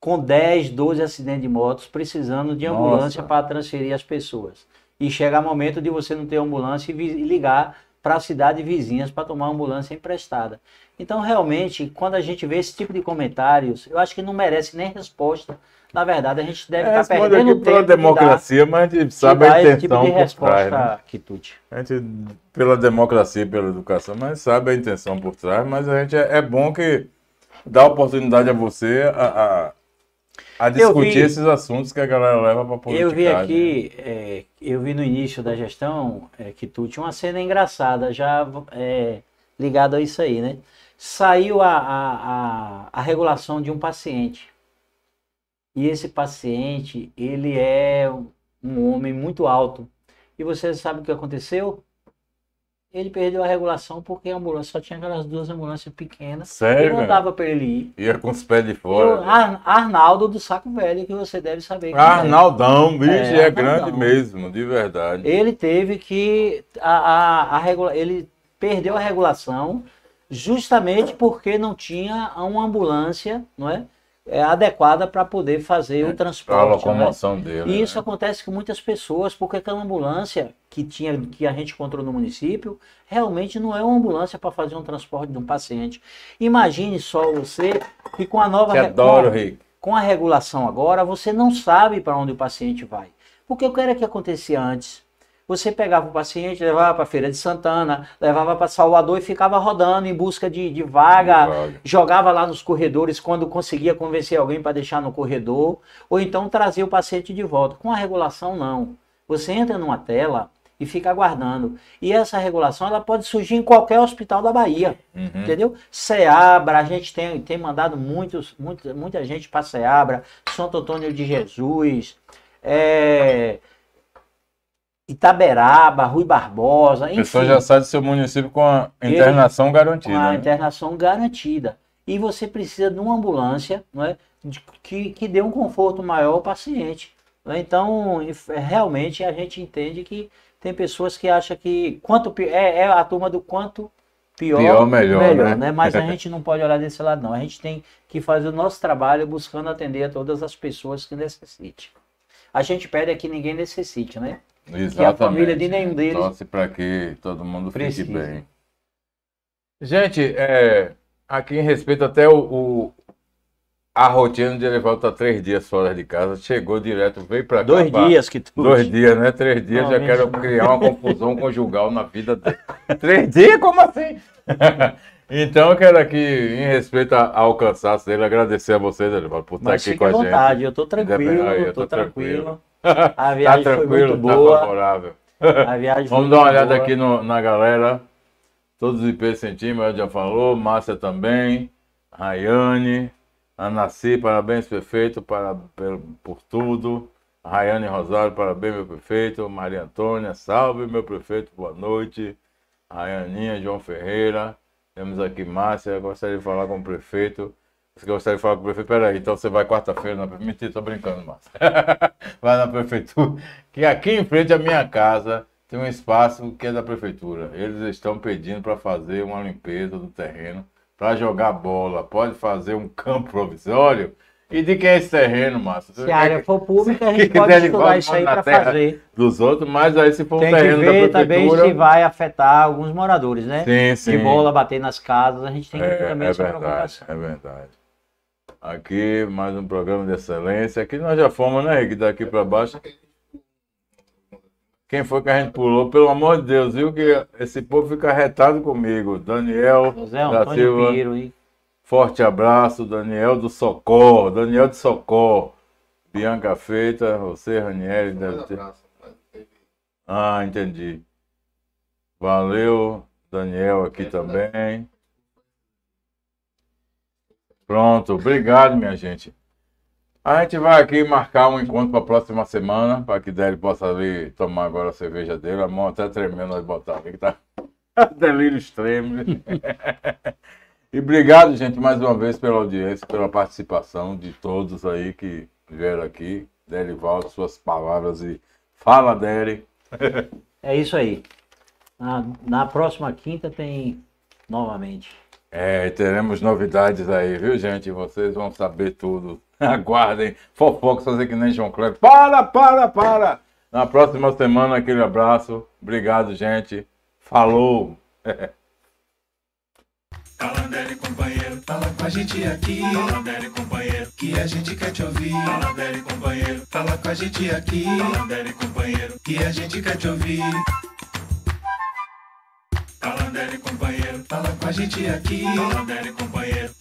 com 10, 12 acidentes de motos precisando de ambulância para transferir as pessoas. E chega o momento de você não ter ambulância e ligar para a cidade vizinhas para tomar ambulância emprestada. Então, realmente, quando a gente vê esse tipo de comentários, eu acho que não merece nem resposta. Na verdade, a gente deve estar é, tá perdendo tempo. Pela democracia, mas a gente sabe a tipo intenção tipo de por trás, né? Quitute. A gente, pela democracia, pela educação, mas sabe a intenção por trás. Mas a gente é, é bom que dá oportunidade a você a, a a discutir vi, esses assuntos que a galera leva para política. Eu vi aqui, né? é, eu vi no início da gestão é, que tu tinha uma cena engraçada já é, ligada a isso aí, né? Saiu a, a, a, a, regulação de um paciente. E esse paciente, ele é um homem muito alto. E você sabe o que aconteceu? Ele perdeu a regulação porque a ambulância só tinha aquelas duas ambulâncias pequenas. Sério? E não dava para ele ir. Ia com os pés de fora. O Ar Arnaldo do Saco Velho, que você deve saber. É. Arnaldão, é. bicho, é, é grande mesmo, de verdade. Ele teve que. A, a, a regula... Ele perdeu a regulação justamente porque não tinha uma ambulância, não é? é, adequada para poder fazer é, o transporte. A né? locomoção né? dele. E isso né? acontece com muitas pessoas, porque aquela ambulância que, tinha, que a gente encontrou no município realmente não é uma ambulância para fazer um transporte de um paciente. Imagine só você que com a nova. Te adoro, Rick. Com a regulação agora, você não sabe para onde o paciente vai. Porque o que era que acontecia antes? Você pegava o paciente, levava para Feira de Santana, levava para Salvador e ficava rodando em busca de, de vaga, vaga, jogava lá nos corredores quando conseguia convencer alguém para deixar no corredor, ou então trazia o paciente de volta. Com a regulação, não. Você entra numa tela e fica aguardando. E essa regulação ela pode surgir em qualquer hospital da Bahia, uhum. entendeu? Seabra, a gente tem, tem mandado muitos, muita, muita gente para Seabra, Santo Antônio de Jesus, é, Itaberaba, Rui Barbosa, enfim. A pessoa já sai do seu município com a é, internação ele, garantida. Com a né? internação garantida. E você precisa de uma ambulância não é, que, que dê um conforto maior ao paciente. Né, então, é, realmente, a gente entende que tem pessoas que acham que quanto é, é a turma do quanto pior, pior melhor, melhor né? né? Mas a gente não pode olhar desse lado, não. A gente tem que fazer o nosso trabalho buscando atender a todas as pessoas que necessitem. A gente pede é que ninguém necessite, né? Exatamente. Que a família de nenhum deles. Torce para que todo mundo precisa. fique bem. Gente, é, aqui em respeito até o, o a rotina de ele volta três dias fora de casa, chegou direto, veio para cá. Dois pra... dias que tu. Dois dias, né? Três dias, não, já quero não. criar uma confusão conjugal na vida dele. três dias? Como assim? então, eu quero aqui, em respeito ao cansaço dele, agradecer a vocês, Edivaldo, por estar aqui com a vontade, gente. vontade, eu estou tranquilo, eu tô, tranquilo. tranquilo. A tá viagem tá foi muito boa. Tá favorável. A viagem Vamos dar uma olhada boa. aqui no, na galera. Todos os IP centímetros, já falou. Márcia também. Rayane. Anaci, parabéns, prefeito, para, por, por tudo. Rayane Rosário, parabéns, meu prefeito. Maria Antônia, salve, meu prefeito, boa noite. Rayaninha, João Ferreira. Temos aqui Márcia, gostaria de falar com o prefeito você gostaria de falar com o prefeito? Peraí, então você vai quarta-feira na prefeitura. Mentira, tô brincando, Márcio. vai na prefeitura. Que aqui em frente à minha casa tem um espaço que é da prefeitura. Eles estão pedindo para fazer uma limpeza do terreno para jogar bola. Pode fazer um campo provisório. E de quem é esse terreno, Márcio? Se a área for pública, a gente pode estudar isso aí para fazer. Dos outros, mas aí se for um terreno que ver da prefeitura... também se vai afetar alguns moradores, né? Sim, sim. De bola bater nas casas, a gente tem que é, também é essa verdade, preocupação. É verdade. Aqui, mais um programa de excelência. Aqui nós já fomos, né, Rick? Daqui para baixo. Quem foi que a gente pulou? Pelo amor de Deus, viu? Que esse povo fica retado comigo. Daniel José da Silva. hein? Forte abraço, Daniel do Socorro. Daniel de Socorro. Bianca Feita, você, Ranieri. Deve ter... Ah, entendi. Valeu, Daniel aqui também. Pronto, obrigado, minha gente. A gente vai aqui marcar um encontro para a próxima semana, para que Délio possa vir tomar agora a cerveja dele. A mão até tremendo de botar aqui, que tá delírio extremo. e obrigado, gente, mais uma vez pela audiência, pela participação de todos aí que vieram aqui. volta suas palavras e fala, Deli. é isso aí. Na, na próxima quinta tem novamente. É, teremos novidades aí, viu, gente? Vocês vão saber tudo. Aguardem. Fofocos fazer que nem João Cleber. Para, para, para! Na próxima semana, aquele abraço. Obrigado, gente. Falou! Tá companheiro, fala tá com a gente aqui. Tá companheiro, que a gente quer te ouvir. companheiro, fala com a gente aqui. companheiro, que a gente quer te ouvir. companheiro. Fala com a gente aqui. Colonel e companheiro.